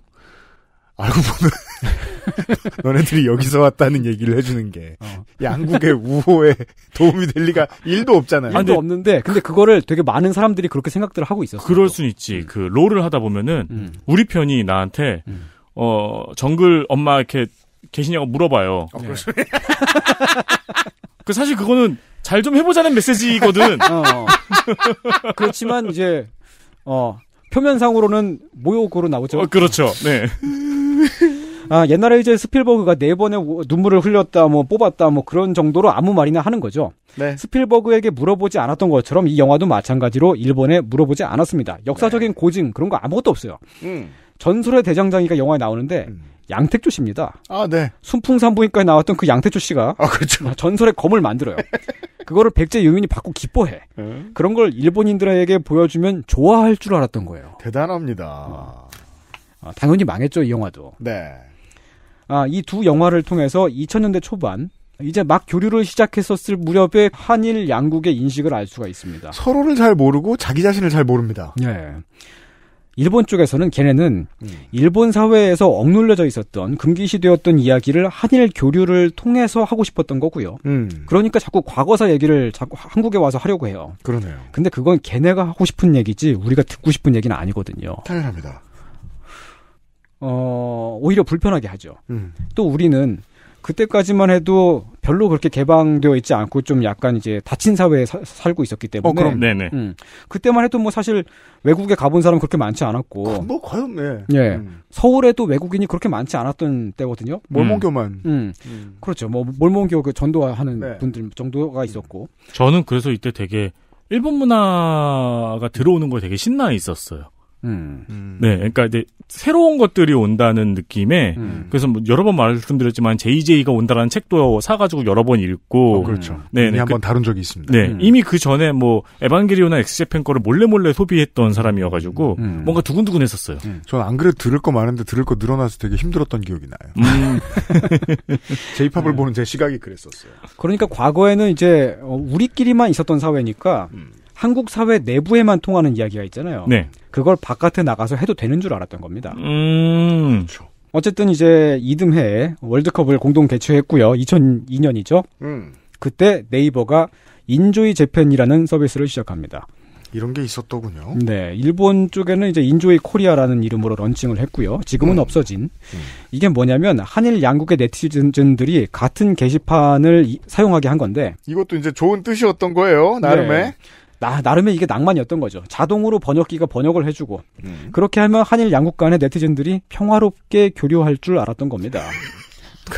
[SPEAKER 1] 알고 보면 <laughs> 너네들이 여기서 왔다는 얘기를 해주는 게 어. 양국의
[SPEAKER 3] 우호에 도움이 될 리가 1도 없잖아요. 일도 없는데 근데 그거를 되게 많은 사람들이 그렇게 생각들을 하고 있었어. 그럴 또. 순 있지.
[SPEAKER 2] 음. 그 롤을 하다 보면은 음. 우리 편이 나한테 음. 어 정글 엄마 이렇게 계시냐고 물어봐요. 어, 네. 그렇죠. <laughs> 그 사실 그거는 잘 좀 해보자는 메시지거든. 어, 어.
[SPEAKER 3] 그렇지만 이제 어 표면상으로는 모욕으로 나오죠. 어, 그렇죠. 네. <laughs> 아, 옛날에 이제 스필버그가 네 번의 눈물을 흘렸다, 뭐 뽑았다, 뭐 그런 정도로 아무 말이나 하는 거죠. 네. 스필버그에게 물어보지 않았던 것처럼 이 영화도 마찬가지로 일본에 물어보지 않았습니다. 역사적인 네. 고증 그런 거 아무것도 없어요. 음. 전설의 대장장이가 영화에 나오는데 음. 양택조 씨입니다. 아, 네. 순풍산부인과에 나왔던 그 양택조 씨가 아, 그렇죠. 아, 전설의 검을 만들어요. <laughs> 그거를 백제 유민이 받고 기뻐해. 음. 그런 걸 일본인들에게 보여주면 좋아할 줄 알았던 거예요. 대단합니다. 어. 아, 당연히 망했죠, 이 영화도. 네. 아, 이 두 영화를 통해서 2000년대 초반 이제 막 교류를 시작했었을 무렵에 한일 양국의 인식을 알 수가 있습니다. 서로를 잘 모르고 자기 자신을 잘 모릅니다. 예. 일본 쪽에서는 걔네는 음. 일본 사회에서 억눌려져 있었던 금기시되었던 이야기를 한일 교류를 통해서 하고 싶었던 거고요. 음. 그러니까 자꾸 과거사 얘기를 자꾸 한국에 와서 하려고 해요. 그러네요. 근데 그건 걔네가 하고 싶은 얘기지 우리가 듣고 싶은 얘기는 아니거든요. 당연합니다. 어, 오히려 불편하게 하죠. 음. 또 우리는 그때까지만 해도 별로 그렇게 개방되어 있지 않고 좀 약간 이제 닫힌 사회에 사, 살고 있었기 때문에. 어, 그럼, 네네. 음, 그때만 해도 뭐 사실 외국에 가본 사람 그렇게 많지 않았고. 그, 뭐, 과연, 네. 예. 음. 서울에도 외국인이 그렇게 많지 않았던 때거든요. 음. 몰몬교만. 음. 음. 음. 그렇죠. 뭐, 몰몬교 그 전도하는 네. 분들 정도가 있었고.
[SPEAKER 2] 저는 그래서 이때 되게 일본 문화가 들어오는 걸 되게 신나 있었어요. 음. 음. 네, 그러니까 이제 새로운 것들이 온다는 느낌에 음. 그래서 뭐 여러 번 말씀드렸지만 JJ가 온다라는 책도 사가지고 여러 번 읽고 어, 그렇죠. 네, 네 이미 한번 그, 다룬 적이 있습니다. 네, 음. 이미 그 전에 뭐 에반게리오나 엑스제펜 거를 몰래 몰래 소비했던 사람이어가지고 음.
[SPEAKER 1] 뭔가 두근두근했었어요. 저는 안 그래도 들을 거 많은데 들을 거 늘어나서 되게 힘들었던 기억이 나요.
[SPEAKER 3] J-팝을 <laughs> 네. 보는 제 시각이 그랬었어요. 그러니까 과거에는 이제 어, 우리끼리만 있었던 사회니까. 한국 사회 내부에만 통하는 이야기가 있잖아요. 네. 그걸 바깥에 나가서 해도 되는 줄 알았던 겁니다. 음. 그렇죠. 어쨌든 이제 이듬해 에 월드컵을 공동 개최했고요. 2002년이죠. 음. 그때 네이버가 인조이 재팬이라는 서비스를 시작합니다.
[SPEAKER 1] 이런 게 있었더군요.
[SPEAKER 3] 네, 일본 쪽에는 이제 인조이 코리아라는 이름으로 런칭을 했고요. 지금은 음. 없어진. 음. 이게 뭐냐면 한일 양국의 네티즌들이 같은 게시판을 이, 사용하게 한 건데 이것도 이제 좋은 뜻이었던 거예요, 나름의. 네. 나, 나름의 이게 낭만이었던 거죠. 자동으로 번역기가 번역을 해주고 음. 그렇게 하면 한일 양국 간의 네티즌들이 평화롭게 교류할 줄 알았던 겁니다. <laughs>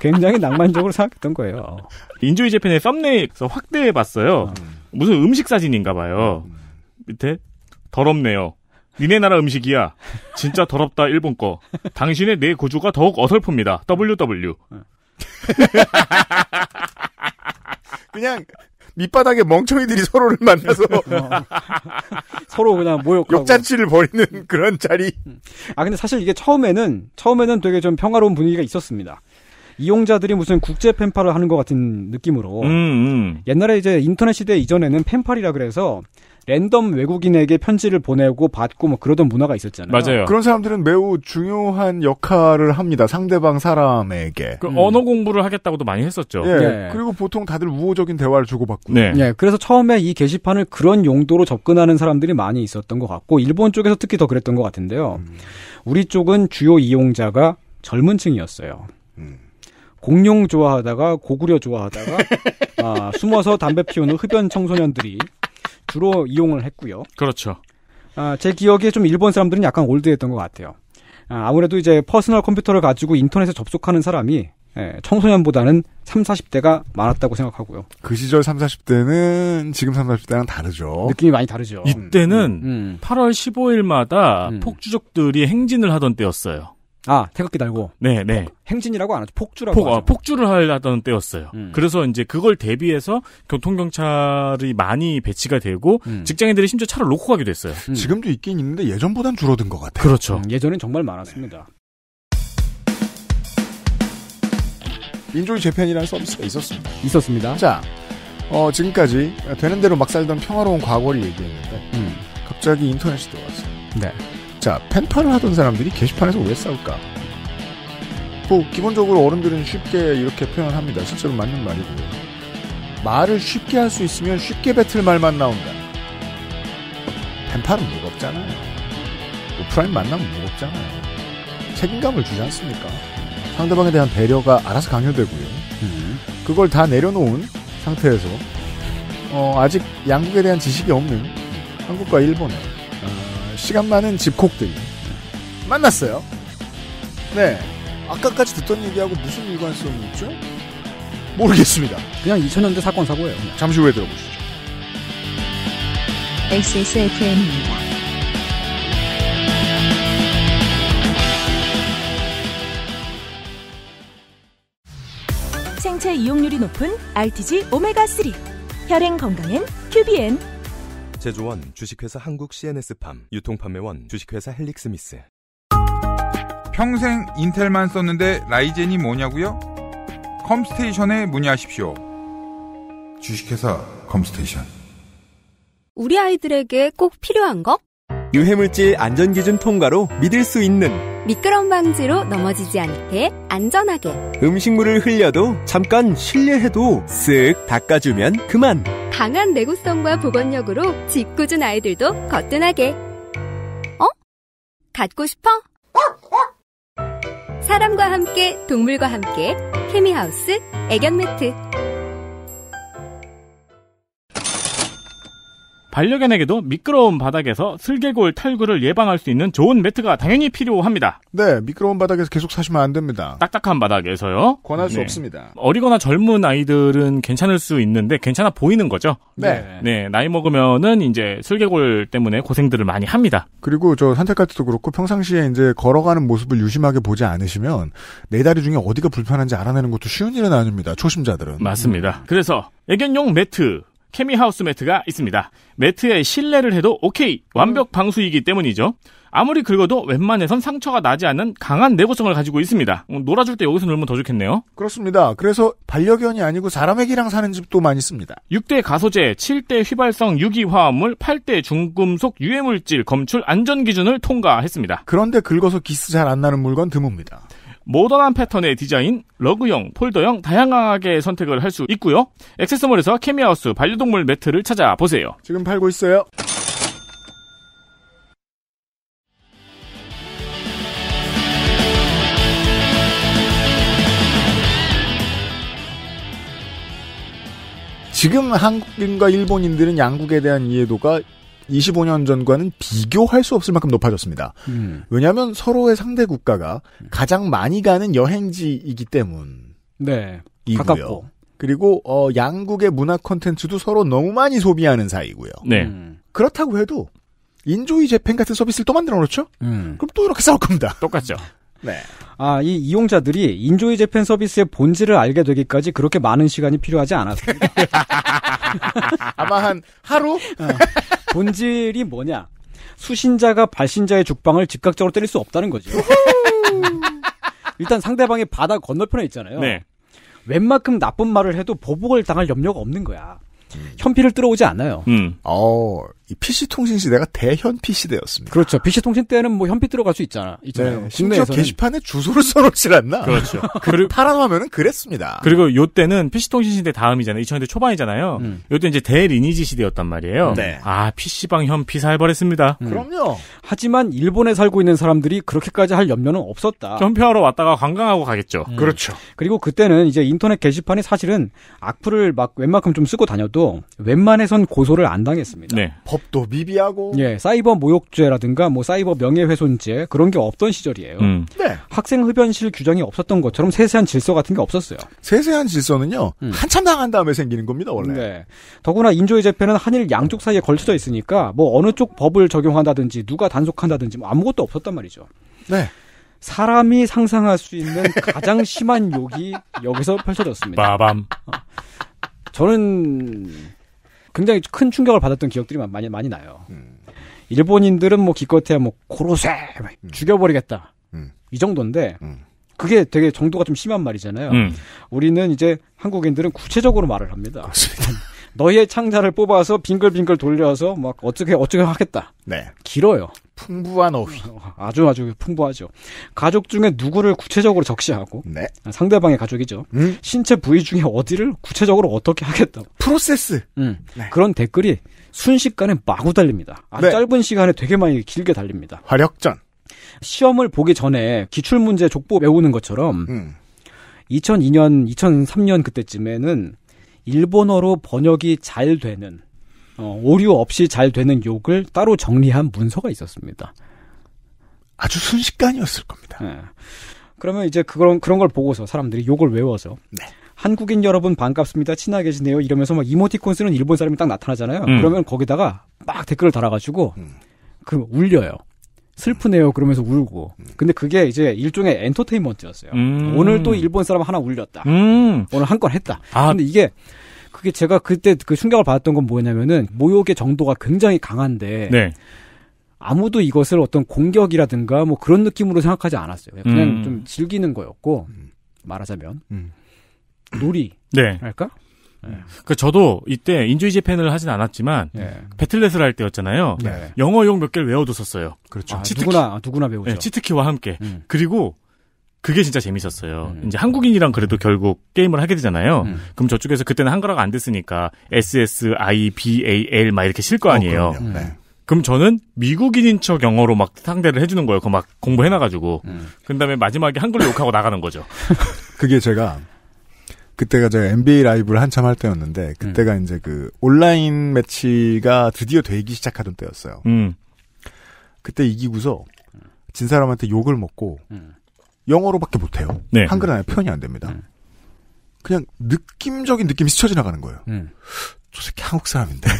[SPEAKER 3] 굉장히 낭만적으로 생각했던 거예요. 인조이 재팬의 썸네일에서
[SPEAKER 2] 확대해봤어요. 음. 무슨 음식 사진인가 봐요. 음. 밑에 더럽네요. 니네 나라 음식이야. 진짜 더럽다 일본 거. 당신의 내 구조가 더욱 어설픕니다. WW. 음.
[SPEAKER 1] 그냥
[SPEAKER 3] 밑바닥에 멍청이들이 <laughs> 서로를 만나서 <laughs> 어. 서로 그냥 모욕하고 욕잔치를 벌이는 그런 자리. 아 근데 사실 이게 처음에는 처음에는 되게 좀 평화로운 분위기가 있었습니다. 이용자들이 무슨 국제 펜팔을 하는 것 같은 느낌으로 음, 음. 옛날에 이제 인터넷 시대 이전에는 펜팔이라 그래서 랜덤 외국인에게 편지를 보내고 받고 뭐 그러던 문화가 있었잖아요. 맞아요. 그런 사람들은 매우 중요한 역할을 합니다. 상대방 사람에게. 그 음. 언어
[SPEAKER 2] 공부를 하겠다고도 많이 했었죠. 예. 네.
[SPEAKER 3] 그리고 보통 다들 우호적인 대화를 주고받고. 네. 예. 그래서 처음에 이 게시판을 그런 용도로 접근하는 사람들이 많이 있었던 것 같고 일본 쪽에서 특히 더 그랬던 것 같은데요. 음. 우리 쪽은 주요 이용자가 젊은 층이었어요. 음. 공룡 좋아하다가 고구려 좋아하다가 아, 숨어서 담배 피우는 흡연 청소년들이 주로 이용을 했고요. 그렇죠. 아, 제 기억에 좀 일본 사람들은 약간 올드했던 것 같아요. 아, 무래도 이제 퍼스널 컴퓨터를 가지고 인터넷에 접속하는 사람이 예, 청소년보다는 3, 40대가 많았다고 생각하고요. 그 시절 3, 40대는 지금 3, 40대랑 다르죠. 느낌이 많이 다르죠.
[SPEAKER 2] 이때는 음, 음. 8월 15일마다 음. 폭주족들이 행진을 하던 때였어요. 아, 태극기 달고. 네, 네. 폭,
[SPEAKER 3] 행진이라고 안 하죠. 폭주라고. 폭, 어, 하죠. 아,
[SPEAKER 2] 폭주를 하려던 때였어요. 음. 그래서 이제 그걸 대비해서 교통경찰이 많이 배치가 되고, 음. 직장인들이 심지어 차를 놓고 가기도 했어요. 음.
[SPEAKER 1] 지금도 있긴 있는데 예전보단 줄어든 것 같아요. 그렇죠. 음, 예전엔 정말 많았습니다. 민족의 네. 재팬이라는 서비스가 있었습니다. 있었습니다. 자, 어, 지금까지 되는 대로 막 살던 평화로운 과거를 얘기했는데, 음. 갑자기 인터넷이 들어왔어요. 네. 자, 펜팔을 하던 사람들이 게시판에서 왜 싸울까? 뭐, 기본적으로 어른들은 쉽게 이렇게 표현합니다. 실제로 맞는 말이고요. 말을 쉽게 할 수 있으면 쉽게 뱉을 말만 나온다. 펜팔은 무겁잖아요. 오프라인 만나면 무겁잖아요. 책임감을 주지 않습니까? 상대방에 대한 배려가 알아서 강요되고요. 그걸 다 내려놓은 상태에서 어, 아직 양국에 대한 지식이 없는 한국과 일본의 시간 많은 집콕들이 만났어요. 네. 아까까지 듣던 얘기하고 무슨 일관성이 있죠?
[SPEAKER 3] 모르겠습니다. 그냥 2000년대 사건 사고예요. 그냥. 잠시 후에 들어보시죠.
[SPEAKER 1] XSFM입니다. 생체 이용률이 높은 RTG 오메가3
[SPEAKER 3] 혈행 건강엔 큐비엔
[SPEAKER 1] 제조원 주식회사 한국 CNS팜 유통판매원 주식회사 헬릭스미스 평생 인텔만 썼는데 라이젠이 뭐냐고요? 컴스테이션에 문의하십시오. 주식회사 컴스테이션 우리 아이들에게 꼭 필요한 거? 유해물질 안전기준 통과로 믿을 수 있는
[SPEAKER 3] 미끄럼 방지로 넘어지지 않게 안전하게
[SPEAKER 1] 음식물을 흘려도 잠깐 실례해도 쓱 닦아주면 그만
[SPEAKER 3] 강한 내구성과 보건력으로 짓궂은 아이들도 거뜬하게 어? 갖고 싶어? 사람과 함께 동물과 함께 케미하우스 애견매트
[SPEAKER 2] 반려견에게도 미끄러운 바닥에서 슬개골 탈구를 예방할 수 있는 좋은 매트가 당연히 필요합니다.
[SPEAKER 1] 네, 미끄러운 바닥에서 계속 사시면 안 됩니다.
[SPEAKER 2] 딱딱한 바닥에서요. 권할 수 네. 없습니다. 어리거나 젊은 아이들은 괜찮을 수 있는데 괜찮아 보이는 거죠. 네. 네, 나이 먹으면은 이제 슬개골 때문에 고생들을 많이 합니다.
[SPEAKER 1] 그리고 저 산책할 때도 그렇고 평상시에 이제 걸어가는 모습을 유심하게 보지 않으시면 내 다리 중에 어디가 불편한지 알아내는 것도 쉬운 일은 아닙니다. 초심자들은. 맞습니다.
[SPEAKER 2] 그래서 애견용 매트 케미하우스 매트가 있습니다. 매트에 실내를 해도 오케이 완벽 음. 방수이기 때문이죠. 아무리 긁어도 웬만해선 상처가 나지 않는 강한 내구성을 가지고 있습니다. 어, 놀아줄 때 여기서 놀면 더 좋겠네요.
[SPEAKER 1] 그렇습니다. 그래서 반려견이 아니고 사람에게랑 사는 집도 많이 씁니다.
[SPEAKER 2] 6대 가소제, 7대 휘발성 유기화합물, 8대 중금속 유해물질 검출 안전 기준을 통과했습니다. 그런데
[SPEAKER 1] 긁어서 기스 잘 안 나는 물건 드뭅니다.
[SPEAKER 2] 모던한 패턴의 디자인, 러그형, 폴더형 다양하게 선택을 할 수 있고요. 액세서몰에서 케미하우스 반려동물 매트를 찾아보세요. 지금 팔고 있어요.
[SPEAKER 1] 지금 한국인과 일본인들은 양국에 대한 이해도가 25년 전과는 비교할 수 없을 만큼 높아졌습니다. 음. 왜냐하면 서로의 상대 국가가 음. 가장 많이 가는 여행지이기 때문.
[SPEAKER 3] 네. 이고요. 가깝고.
[SPEAKER 1] 그리고 어, 양국의 문화 콘텐츠도 서로 너무 많이 소비하는 사이고요. 네. 음. 그렇다고 해도 인조이 재팬 같은 서비스를
[SPEAKER 3] 또 만들어 놓죠? 음. 그럼 또 이렇게 싸울 겁니다. 똑같죠. 네. 아, 이 이용자들이 인조이 재팬 서비스의 본질을 알게 되기까지 그렇게 많은 시간이 필요하지 않았습니 <laughs> 아마 한 하루? 어. 본질이 뭐냐? 수신자가 발신자의 죽방을 즉각적으로 때릴 수 없다는 거죠. <laughs> 일단 상대방이 바다 건너편에 있잖아요. 네. 웬만큼 나쁜 말을 해도 보복을 당할 염려가 없는 거야. 음. 현피를 뚫어오지 않아요. 음. 어, 이 PC 통신 시대가 대현 PC 대였습니다 그렇죠. PC 통신 때는 뭐 현피 들어갈 수 있잖아. 네, 있잖아요. 네, 심지어 게시판에 주소를 <laughs> 써놓지 않나. 그렇죠. <laughs> 그
[SPEAKER 2] 그리고 파란 화면은 그랬습니다. 그리고 요 때는 PC 통신 시대 다음이잖아요. 2000년대
[SPEAKER 3] 초반이잖아요. 음.
[SPEAKER 2] 요때 이제 대리니지 시대였단 말이에요. 네. 아 PC방 현피 살벌했습니다. 음.
[SPEAKER 1] 그럼요.
[SPEAKER 3] 하지만 일본에 살고 있는 사람들이 그렇게까지 할 염려는 없었다. 현피하러 왔다가 관광하고 가겠죠. 음. 그렇죠. 그리고 그때는 이제 인터넷 게시판이 사실은 악플을 막 웬만큼 좀 쓰고 다녀도 웬만해선 고소를 안 당했습니다. 네. 법도 미비하고 예 사이버 모욕죄라든가 뭐 사이버 명예훼손죄 그런 게 없던 시절이에요. 음. 네. 학생 흡연실 규정이 없었던 것처럼 세세한 질서 같은 게 없었어요. 세세한 질서는요 음. 한참 당한 다음에 생기는 겁니다 원래. 네. 더구나 인조의 재패는 한일 양쪽 사이에 걸쳐져 있으니까 뭐 어느 쪽 법을 적용한다든지 누가 단속한다든지 뭐 아무것도 없었단 말이죠. 네. 사람이 상상할 수 있는 가장 심한 욕이 여기서 펼쳐졌습니다. 빠밤. 어. 저는 굉장히 큰 충격을 받았던 기억들이 많이 많이 나요. 음. 일본인들은 뭐 기껏해야 뭐 고로쇠 음. 죽여버리겠다 음. 이 정도인데 음. 그게 되게 정도가 좀 심한 말이잖아요. 음. 우리는 이제 한국인들은 구체적으로 말을 합니다. <laughs> 너희의 창자를 뽑아서 빙글빙글 돌려서 막 어떻게 어떻게 하겠다. 네. 길어요. 풍부한 어휘. <laughs> 아주 아주 풍부하죠. 가족 중에 누구를 구체적으로 적시하고 네. 상대방의 가족이죠. 음? 신체 부위 중에 어디를 구체적으로 어떻게 하겠다. 프로세스. 음. 네. 그런 댓글이 순식간에 마구 달립니다. 네. 짧은 시간에 되게 많이 길게 달립니다. 화력전. 시험을 보기 전에 기출문제 족보 외우는 것처럼 음. 2002년, 2003년 그때쯤에는 일본어로 번역이 잘 되는 어, 오류 없이 잘 되는 욕을 따로 정리한 문서가 있었습니다. 아주 순식간이었을 겁니다. 네. 그러면 이제 그런 그런 걸 보고서 사람들이 욕을 외워서 네. 한국인 여러분 반갑습니다. 친하게 지내요. 이러면서 막 이모티콘 쓰는 일본 사람이 딱 나타나잖아요. 음. 그러면 거기다가 막 댓글을 달아가지고 음. 그 울려요. 슬프네요. 그러면서 울고. 근데 그게 이제 일종의 엔터테인먼트였어요. 음. 오늘 또 일본 사람 하나 울렸다. 음. 오늘 한 건 했다. 아. 근데 이게 그게 제가 그때 그 충격을 받았던 건 뭐냐면은 모욕의 정도가 굉장히 강한데 네. 아무도 이것을 어떤 공격이라든가 뭐 그런 느낌으로 생각하지 않았어요. 그냥 음. 좀 즐기는 거였고 말하자면 음. 놀이 네. 할까?
[SPEAKER 2] 그러니까 저도 이때 인조이 재팬을 하진 않았지만 네. 배틀넷을 할 때였잖아요. 네. 영어용 몇 개를 외워뒀었어요. 그렇죠. 아, 아 치트키, 누구나 아, 누구나 배우죠. 네, 치트키와 함께 음. 그리고 그게 진짜 재밌었어요. 음. 이제 한국인이랑 그래도 결국 게임을 하게 되잖아요. 음. 그럼 저쪽에서 그때는 한글화가 안 됐으니까 S S I B A L 막 이렇게 실거 어, 아니에요. 어, 그럼 저는 미국인인 척 영어로 막 상대를 해주는 거예요. 그 막 공부해놔가지고. 음. 그 다음에 마지막에 한글로 욕하고 나가는 거죠.
[SPEAKER 1] <laughs> 그게 제가 그때가 제가 NBA 라이브를 한참 할 때였는데 그때가 음. 이제 그 온라인 매치가 드디어 되기 시작하던 때였어요. 음. 그때 이기고서 진 사람한테 욕을 먹고 음. 영어로밖에 못해요. 네. 한글 안에 표현이 안 됩니다. 음. 그냥 느낌적인 느낌이 스쳐 지나가는 거예요. 음. 저 새끼
[SPEAKER 3] 한국 사람인데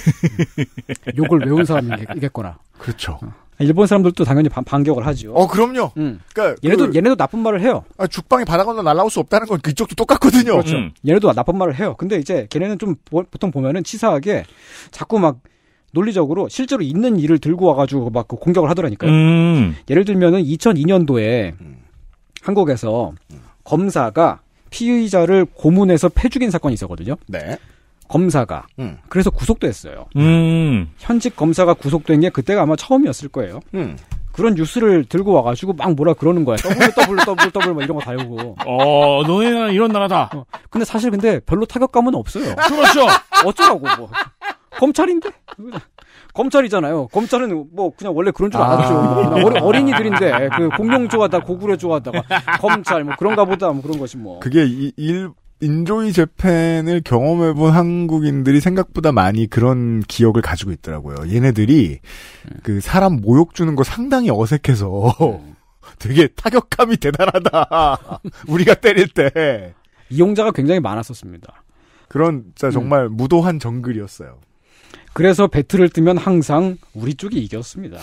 [SPEAKER 3] <laughs> 욕을 외운 사람이겠구나. 그렇죠. 어. 일본 사람들도 당연히 반, 반격을 하죠. 어, 그럼요. 음. 그러니까 얘네도 그, 얘네도 나쁜 말을 해요. 아, 죽방이 바다 건너 날아올 수 없다는 건 그쪽도 똑같거든요. 그렇죠. 음. 얘네도 나쁜 말을 해요. 근데 이제 걔네는 좀 보통 보면은 치사하게 자꾸 막 논리적으로 실제로 있는 일을 들고 와가지고 막그 공격을 하더라니까요. 음. 예를 들면은 2002년도에 음. 한국에서 검사가 피의자를 고문해서 패 죽인 사건이 있었거든요. 네. 검사가 음. 그래서 구속됐어요 음. 현직 검사가 구속된 게 그때가 아마 처음이었을 거예요. 음. 그런 뉴스를 들고 와가지고 막 뭐라 그러는 거야. 더블 더블 더블 w 블막 이런 거 달고. 어, 너네는 이런 나라다. 어, 근데 사실 근데 별로 타격감은 없어요. 그렇죠. 어쩌라고 뭐. 검찰인데? 검찰이잖아요. 검찰은 뭐 그냥 원래 그런 줄 아. 알았죠. 아~ 어린, 이들인데그 공룡 좋아하다 고구려 좋아하다가 검찰 뭐 그런가 보다 뭐 그런 것이 뭐.
[SPEAKER 1] 그게 일 인조이 재팬을 경험해본 한국인들이 생각보다 많이 그런 기억을 가지고 있더라고요. 얘네들이 네. 그 사람 모욕 주는 거 상당히 어색해서 <laughs> 되게 타격감이 대단하다. <laughs> 우리가 때릴
[SPEAKER 3] 때 이용자가 굉장히 많았었습니다. 그런 진짜 음. 정말 음. 무도한 정글이었어요. 그래서 배틀을 뜨면 항상 우리 쪽이 이겼습니다.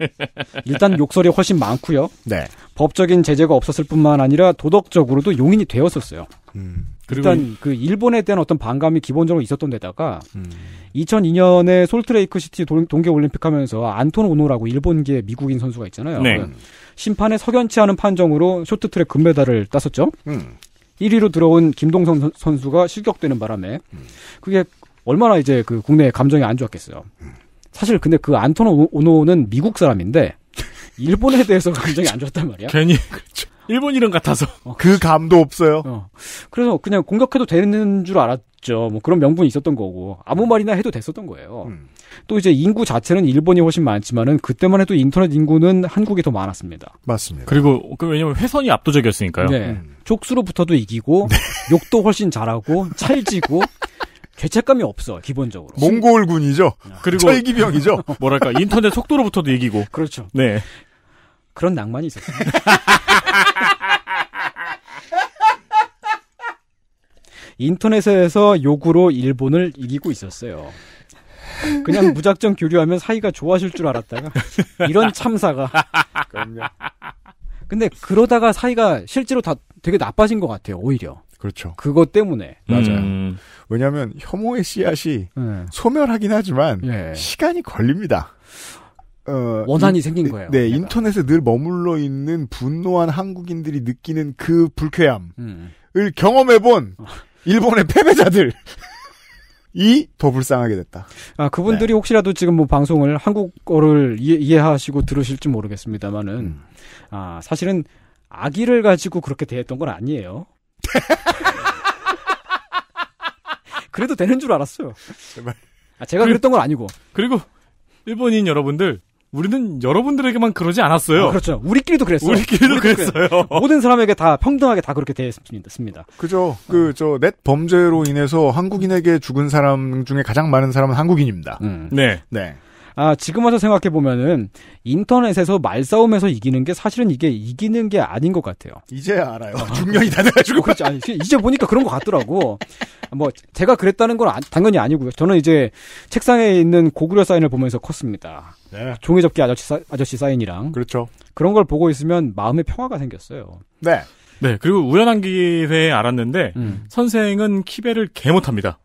[SPEAKER 3] <laughs> 일단 욕설이 훨씬 많고요. 네. 법적인 제재가 없었을 뿐만 아니라 도덕적으로도 용인이 되었었어요. 음. 일단 그 일본에 대한 어떤 반감이 기본적으로 있었던 데다가 음. 2002년에 솔트레이크 시티 동계 올림픽 하면서 안톤 오노라고 일본계 미국인 선수가 있잖아요. 네. 그 심판에 석연치 않은 판정으로 쇼트트랙 금메달을 땄었죠. 음. 1위로 들어온 김동성 선수가 실격되는 바람에 음. 그게 얼마나 이제 그 국내 에 감정이 안 좋았겠어요. 사실 근데 그 안토노 오노는 미국 사람인데 일본에 <laughs> 대해서 감정이 안 좋았단 말이야. 괜히 그렇죠. 일본 이름 같아서 어. 그 감도 없어요. 어. 그래서 그냥 공격해도 되는 줄 알았죠. 뭐 그런 명분이 있었던 거고 아무 음. 말이나 해도 됐었던 거예요. 음. 또 이제 인구 자체는 일본이 훨씬 많지만은 그때만 해도 인터넷 인구는 한국이 더 많았습니다. 맞습니다. 그리고
[SPEAKER 2] 그 왜냐면 회선이 압도적이었으니까요. 네. 음.
[SPEAKER 3] 족수로부터도 이기고 네. 욕도 훨씬 잘하고 찰지고 <laughs> 죄책감이 없어 기본적으로. 몽골군이죠. 네. 그리고 철기병이죠.
[SPEAKER 2] <laughs> 뭐랄까 인터넷 속도로부터도 이기고.
[SPEAKER 3] 그렇죠. 네. 그런 낭만이 있었어요. <laughs> 인터넷에서 욕으로 일본을 이기고 있었어요. 그냥 무작정 교류하면 사이가 좋아질 줄 알았다가 이런 참사가. 근데 그러다가 사이가 실제로 다 되게 나빠진 것 같아요. 오히려. 그렇죠. 그것 때문에. 맞아요. 음. 왜냐하면 혐오의 씨앗이
[SPEAKER 1] 네. 소멸하긴 하지만 네. 시간이 걸립니다. 어, 원한이 인, 생긴 거예요. 네, 내가. 인터넷에 늘 머물러 있는 분노한 한국인들이 느끼는 그 불쾌함을 음.
[SPEAKER 3] 경험해본 어. 일본의 패배자들. <laughs> 이더 불쌍하게 됐다. 아 그분들이 네. 혹시라도 지금 뭐 방송을 한국어를 이해, 하시고 들으실지 모르겠습니다만은 음. 아 사실은 아기를 가지고 그렇게 대했던 건 아니에요. <laughs> 그래도 되는 줄 알았어요.
[SPEAKER 2] 제발. 아, 제가 그랬던 건 아니고. 그리고 일본인 여러분들 우리는 여러분들에게만
[SPEAKER 3] 그러지 않았어요. 아, 그렇죠. 우리끼리도 그랬어요. 우리끼리도, 우리끼리도 그랬어요. <laughs> 모든 사람에게 다 평등하게 다 그렇게 대했습니다.
[SPEAKER 1] 그죠. 어. 그, 저, 넷 범죄로 인해서 한국인에게 죽은 사람 중에 가장 많은 사람은 한국인입니다.
[SPEAKER 3] 음. 네. 네. 네. 아, 지금 와서 생각해 보면은 인터넷에서 말싸움에서 이기는 게 사실은 이게 이기는 게 아닌 것 같아요. 이제 알아요. 아, 중년이 다 돼가지고 그렇지 아니 이제 보니까 그런 것 같더라고. 뭐 제가 그랬다는 건 아, 당연히 아니고요. 저는 이제 책상에 있는 고구려 사인을 보면서 컸습니다. 네. 종이접기 아저씨 사, 아저씨 사인이랑 그렇죠. 그런 걸 보고 있으면 마음의 평화가 생겼어요. 네. 네, 그리고 우연한 기회에 알았는데 음. 선생은 키배를개 못합니다.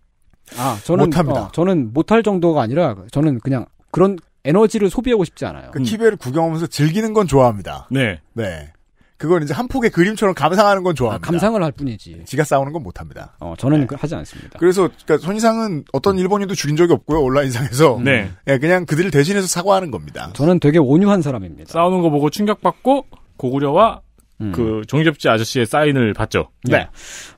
[SPEAKER 3] 아, 저는 못합니다. 어, 저는 못할 정도가 아니라 저는 그냥 그런 에너지를 소비하고 싶지 않아요. 그 키베를 구경하면서 즐기는 건 좋아합니다. 네. 네. 그건 이제 한 폭의 그림처럼 감상하는 건 좋아합니다. 아, 감상을 할 뿐이지. 지가 싸우는
[SPEAKER 1] 건 못합니다.
[SPEAKER 3] 어, 저는 네. 그 하지 않습니다.
[SPEAKER 1] 그래서 그니까 손이상은 어떤 일본인도 죽인 적이 없고요 온라인상에서. <laughs> 네. 예, 그냥 그들을 대신해서 사과하는 겁니다.
[SPEAKER 3] 저는 되게 온유한 사람입니다. 싸우는 거 보고 충격받고 고구려와
[SPEAKER 2] 음. 그 종이접지 아저씨의 사인을 봤죠
[SPEAKER 3] 네. 네.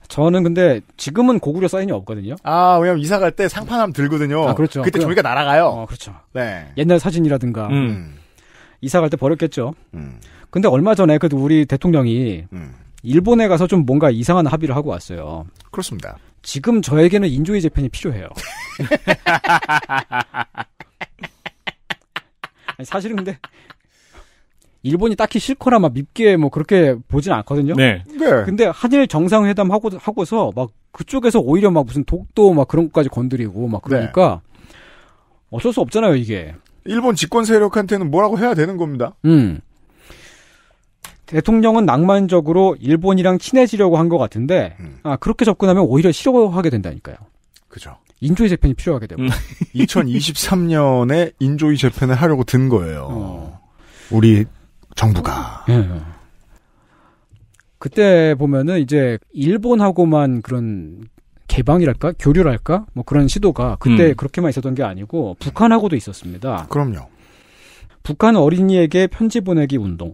[SPEAKER 3] 저는 근데 지금은 고구려 사인이 없거든요. 아, 왜냐면 이사 갈 때 상판 함 들거든요. 아, 그렇죠. 그때 그럼, 종이가 날아가요. 어, 그렇죠. 네. 옛날 사진이라든가. 음. 음. 이사 갈 때 버렸겠죠. 음. 근데 얼마 전에 그래도 우리 대통령이 음. 일본에 가서 좀 뭔가 이상한 합의를 하고 왔어요. 그렇습니다. 지금 저에게는 인조의 재팬이 필요해요. <laughs> 사실은 근데 일본이 딱히 싫거나 막 밉게 뭐 그렇게 보진 않거든요. 네. 네. 근데 한일 정상회담 하고 하고서 막 그쪽에서 오히려 막 무슨 독도 막 그런 것까지 건드리고 막 네. 그러니까 네. 어쩔 수 없잖아요 이게. 일본 집권 세력한테는 뭐라고 해야 되는 겁니다. 음. 대통령은 낭만적으로 일본이랑 친해지려고 한 것 같은데 음. 아 그렇게 접근하면 오히려 싫어하게 된다니까요. 그죠. 인조의 재팬이 필요하게 되고 음.
[SPEAKER 1] 2023년에 <laughs> 인조의 재팬을 하려고 든 거예요. 어. 우리 정부가. 예.
[SPEAKER 3] 그때 보면은 이제 일본하고만 그런 개방이랄까 교류랄까 뭐 그런 시도가 그때 음. 그렇게만 있었던 게 아니고 북한하고도 있었습니다. 그럼요. 북한 어린이에게 편지 보내기 운동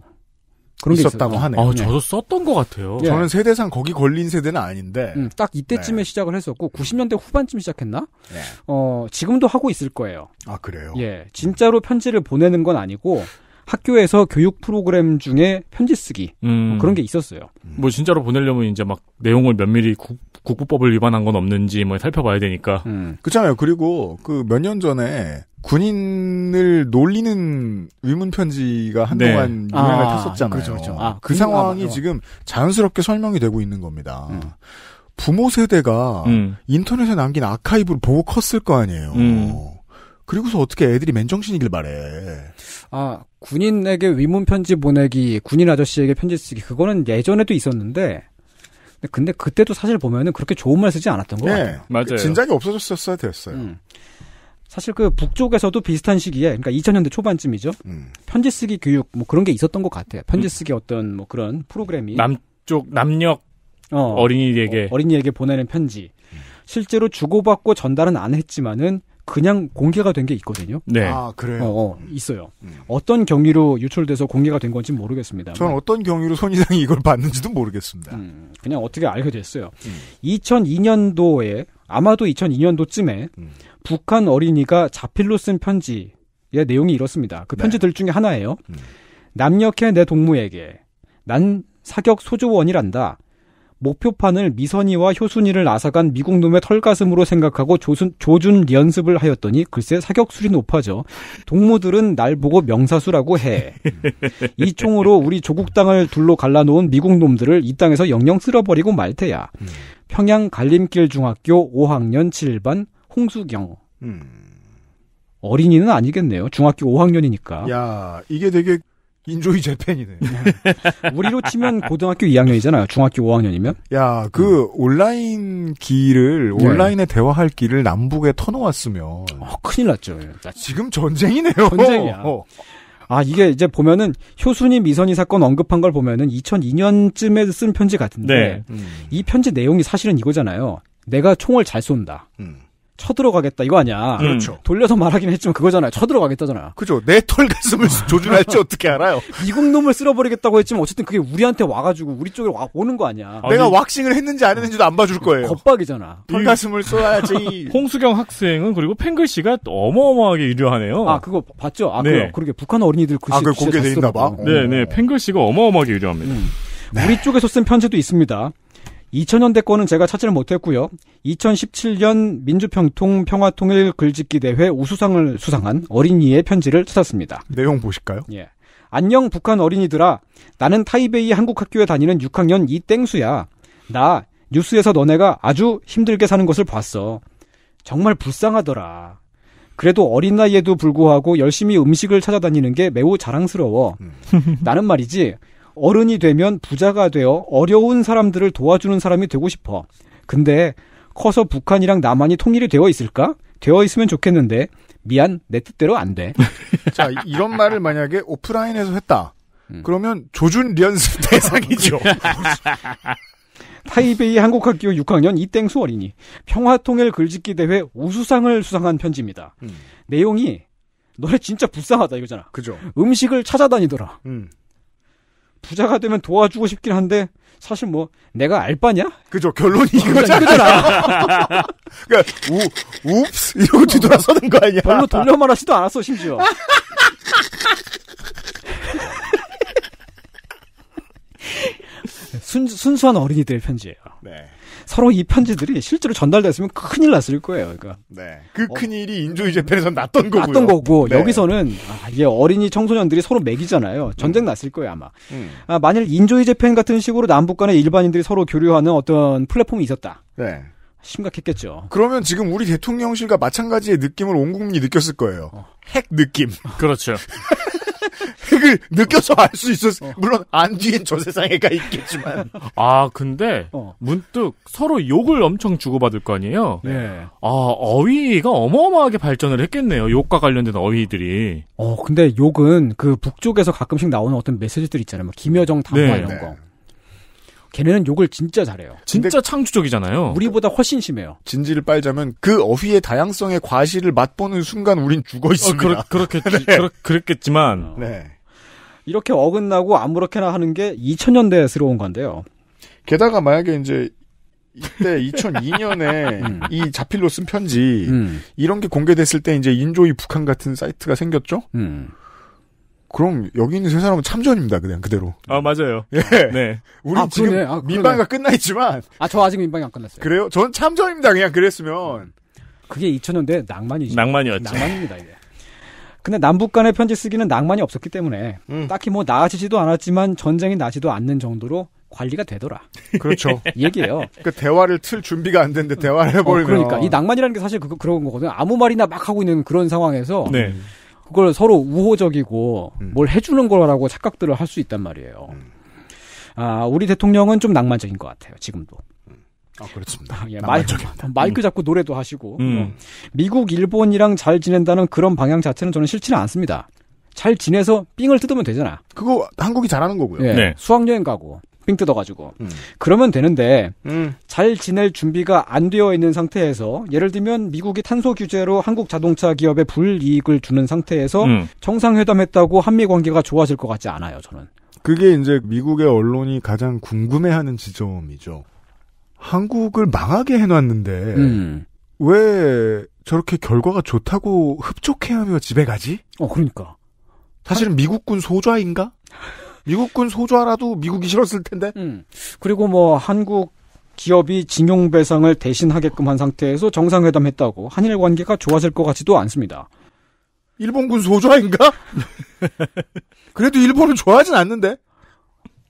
[SPEAKER 3] 그런 게 있었다고 하네요. 아, 네. 저도
[SPEAKER 2] 썼던 것 같아요. 예. 저는
[SPEAKER 3] 세대상 거기 걸린 세대는 아닌데 음, 딱 이때쯤에 네. 시작을 했었고 90년대 후반쯤 시작했나? 네. 어 지금도 하고 있을 거예요. 아 그래요? 예, 진짜로 편지를 보내는 건 아니고 학교에서 교육 프로그램 중에 편지 쓰기 뭐 음. 뭐 그런 게 있었어요.
[SPEAKER 2] 뭐 진짜로 보내려면 이제 막 내용을 면밀히 국, 부법을 위반한 건 없는지 뭐 살펴봐야 되니까. 음. 그렇잖아요. 그리고
[SPEAKER 1] 그 몇 년 전에 군인을 놀리는 의문 편지가 한동안 네. 유행을 아, 탔었잖아요. 그렇죠, 그렇죠. 아, 그 아, 상황이 아, 지금 자연스럽게 설명이 되고 있는 겁니다. 음. 부모 세대가 음. 인터넷에 남긴 아카이브를 보고 컸을 거 아니에요.
[SPEAKER 3] 음. 그리고서 어떻게 애들이 맨정신이길 바래. 아, 군인에게 위문 편지 보내기, 군인 아저씨에게 편지 쓰기, 그거는 예전에도 있었는데, 근데 그때도 사실 보면은 그렇게 좋은 말 쓰지 않았던 거 네, 같아요. 맞아요. 진작에 없어졌었어야 됐어요. 음. 사실 그 북쪽에서도 비슷한 시기에, 그러니까 2000년대 초반쯤이죠. 음. 편지 쓰기 교육 뭐 그런 게 있었던 것 같아요. 편지 음. 쓰기 음. 어떤 뭐 그런 프로그램이 남쪽 남녘 어, 린이에게 어, 린이에게 보내는 편지. 음. 실제로 주고받고 전달은 안 했지만은 그냥 공개가 된 게 있거든요. 네. 아, 그래요? 어, 어 있어요. 음. 어떤 경위로 유출돼서 공개가 된 건지 모르겠습니다. 저는 뭐. 어떤 경위로 손이상이 이걸 봤는지도 모르겠습니다. 음, 그냥 어떻게 알게 됐어요. 음. 2002년도에, 아마도 2002년도쯤에, 음. 북한 어린이가 자필로 쓴 편지의 내용이 이렇습니다. 그 네. 편지들 네. 중에 하나예요. 음. 남녘의 내 동무에게, 난 사격 소조원이란다. 목표판을 미선이와 효순이를 나사간 미국놈의 털가슴으로 생각하고 조순, 조준 연습을 하였더니 글쎄 사격술이 높아져. 동무들은 날 보고 명사수라고 해. <laughs> 이 총으로 우리 조국 땅을 둘로 갈라놓은 미국놈들을 이 땅에서 영영 쓸어버리고 말 테야. 음. 평양 갈림길 중학교 5학년 7반 홍수경. 음. 어린이는 아니겠네요. 중학교 5학년이니까.
[SPEAKER 1] 야, 이게 되게 인조이 재팬이네. <laughs>
[SPEAKER 3] 우리로 치면 고등학교 2학년이잖아요. 중학교 5학년이면.
[SPEAKER 1] 야, 그 음. 온라인 길을 네. 온라인에 대화할 길을 남북에 터놓았으면
[SPEAKER 3] 어, 큰일 났죠. 지금 전쟁이네요. 전쟁이야. <laughs> 어. 아, 이게 이제 보면은 효순이 미선이 사건 언급한 걸 보면은 2002년쯤에 쓴 편지 같은데 네. 음. 이 편지 내용이 사실은 이거잖아요. 내가 총을 잘 쏜다. 음. 쳐들어가겠다 이거 아니야. 그렇죠. 음. 돌려서 말하긴 했지만 그거잖아요. 쳐들어가겠다잖아요. 그죠. 내 털 가슴을 <laughs> 조준할지 어떻게 알아요? 미국 놈을 쓸어버리겠다고 했지만 어쨌든 그게 우리한테 와가지고 우리 쪽에 와 오는 거 아니야. 아니, 내가 왁싱을 했는지 안 했는지도 안 봐줄 거예요. 겁박이잖아. 털 가슴을 쏘야지. <laughs> 홍수경 학생은 그리고
[SPEAKER 2] 팽글 씨가 어마어마하게 유려하네요. 아 그거 봤죠? 아 네. 그래요.
[SPEAKER 3] 그러게 북한 어린이들 아, 글씨 아, 공개돼 있나 봐. 네네. 팽글 네, 네. 씨가 어마어마하게 유려합니다. 음. 네. 우리 쪽에서 쓴 편지도 있습니다. 2000년대 거는 제가 찾지를 못했고요. 2017년 민주평통 평화통일 글짓기 대회 우수상을 수상한 어린이의 편지를 찾았습니다. 내용 보실까요? 예. 안녕 북한 어린이들아. 나는 타이베이 한국학교에 다니는 6학년 이땡수야. 나 뉴스에서 너네가 아주 힘들게 사는 것을 봤어. 정말 불쌍하더라. 그래도 어린 나이에도 불구하고 열심히 음식을 찾아다니는 게 매우 자랑스러워. 음. <laughs> 나는 말이지 어른이 되면 부자가 되어 어려운 사람들을 도와주는 사람이 되고 싶어. 근데 커서 북한이랑 남한이 통일이 되어 있을까? 되어 있으면 좋겠는데 미안 내 뜻대로 안 돼. <laughs> 자 이런 말을 만약에 오프라인에서 했다. 음. 그러면 조준 리언 <laughs>
[SPEAKER 1] 대상이죠.
[SPEAKER 3] 타이베이 한국학교 6학년 이땡수 어린이 평화통일 글짓기 대회 우수상을 수상한 편지입니다. 음. 내용이 너네 진짜 불쌍하다 이거잖아. 그죠. 음식을 찾아다니더라. 음. 부자가 되면 도와주고 싶긴 한데 사실 뭐 내가 알바냐? 그죠 결론이 어, 그러니까 이거잖아. <laughs> 그러니까 우 웁스 이러고 뒤돌아서는 거 아니야? 별로 돌려 말하지도 않았어 심지어. <laughs> 순, 순수한 어린이들 편지예요. 네. 서로 이 편지들이 실제로 전달됐으면 큰일 났을 거예요. 그러니까 네. 그 어, 큰일이 인조위 재팬에서 났던 거고요. 났던 거고 네. 여기서는 아, 이게 어린이 청소년들이 서로 맥이잖아요. 전쟁 음. 났을 거예요 아마. 음. 아, 만일 인조위 재팬 같은 식으로 남북 간의 일반인들이 서로 교류하는 어떤 플랫폼이 있었다. 네. 심각했겠죠. 그러면 지금 우리 대통령실과 마찬가지의
[SPEAKER 1] 느낌을 온 국민이 느꼈을 거예요. 어. 핵 느낌. 그렇죠. <laughs> 그을 느껴서 알 수 있었어. 어. 물론 안 뒤엔 저 세상에가 있겠지만. <laughs>
[SPEAKER 2] 아 근데 어. 문득 서로 욕을 엄청 주고받을 거 아니에요. 네. 아 어휘가 어마어마하게 발전을 했겠네요. 욕과 관련된 어휘들이.
[SPEAKER 3] 어 근데 욕은 그 북쪽에서 가끔씩 나오는 어떤 메시지들 있잖아요. 뭐 김여정 네. 담화 네. 이런 거. 걔네는 욕을 진짜 잘해요. 진짜
[SPEAKER 2] 창조적이잖아요.
[SPEAKER 3] 우리보다 훨씬 심해요. 진지를 빨자면 그 어휘의 다양성의 과실을 맛보는 순간 우린 죽어 있습니다. 어, 그러,
[SPEAKER 2] 그렇겠지, <laughs> 네. 그렇, 그랬겠지만
[SPEAKER 3] 네. 이렇게 어긋나고 아무렇게나 하는 게2 0 0 0년대에 들어온 건데요. 게다가 만약에 이제
[SPEAKER 1] 이때 2002년에 <laughs> 음. 이 자필로 쓴 편지 음. 이런 게 공개됐을 때 이제 인조이 북한 같은 사이트가 생겼죠. 음. 그럼 여기 있는 세 사람은 참전입니다 그냥 그대로.
[SPEAKER 3] 아 맞아요. 예. 네. 우리 아, 지금 아, 민방위가 끝나 있지만. 아 저 아직 민방위 안 끝났어요. 그래요? 전 참전입니다 그냥 그랬으면. 그게 2000년대 낭만이죠. 낭만이었죠. 낭만입니다 이게. 근데 남북 간의 편지 쓰기는 낭만이 없었기 때문에 음. 딱히 뭐 나아지지도 않았지만 전쟁이 나지도 않는 정도로 관리가 되더라. 그렇죠. <laughs> 얘기예요. 그 대화를 틀 준비가 안 됐는데 대화를 어, 해버리면. 어, 그러니까 이 낭만이라는 게 사실 그거 그런 거거든요. 아무 말이나 막 하고 있는 그런 상황에서 음. 네. 그걸 서로 우호적이고 음. 뭘 해주는 거라고 착각들을 할 수 있단 말이에요. 음. 아 우리 대통령은 좀 낭만적인 것 같아요. 지금도. 아, 그렇습니다. 아, 예, 마 마이크 잡고 노래도 하시고 음. 뭐, 미국, 일본이랑 잘 지낸다는 그런 방향 자체는 저는 싫지는 않습니다. 잘 지내서 삥을 뜯으면 되잖아. 그거 한국이 잘하는 거고요. 예, 네. 수학여행 가고 삥 뜯어가지고 음. 그러면 되는데 음. 잘 지낼 준비가 안 되어 있는 상태에서 예를 들면 미국이 탄소 규제로 한국 자동차 기업에 불이익을 주는 상태에서 음. 정상회담했다고 한미 관계가 좋아질 것 같지 않아요. 저는.
[SPEAKER 1] 그게 이제 미국의 언론이 가장 궁금해하는 지점이죠. 한국을 망하게 해놨는데 음. 왜 저렇게 결과가 좋다고 흡족해하며 집에 가지? 어, 그러니까. 사실은 미국군 소좌인가?
[SPEAKER 3] 미국군 소좌라도 미국이 싫었을 텐데. 음. 그리고 뭐 한국 기업이 징용배상을 대신하게끔 한 상태에서 정상회담했다고 한일 관계가 좋아질 것 같지도 않습니다. 일본군 소좌인가? <laughs> 그래도 일본은 좋아하진 않는데.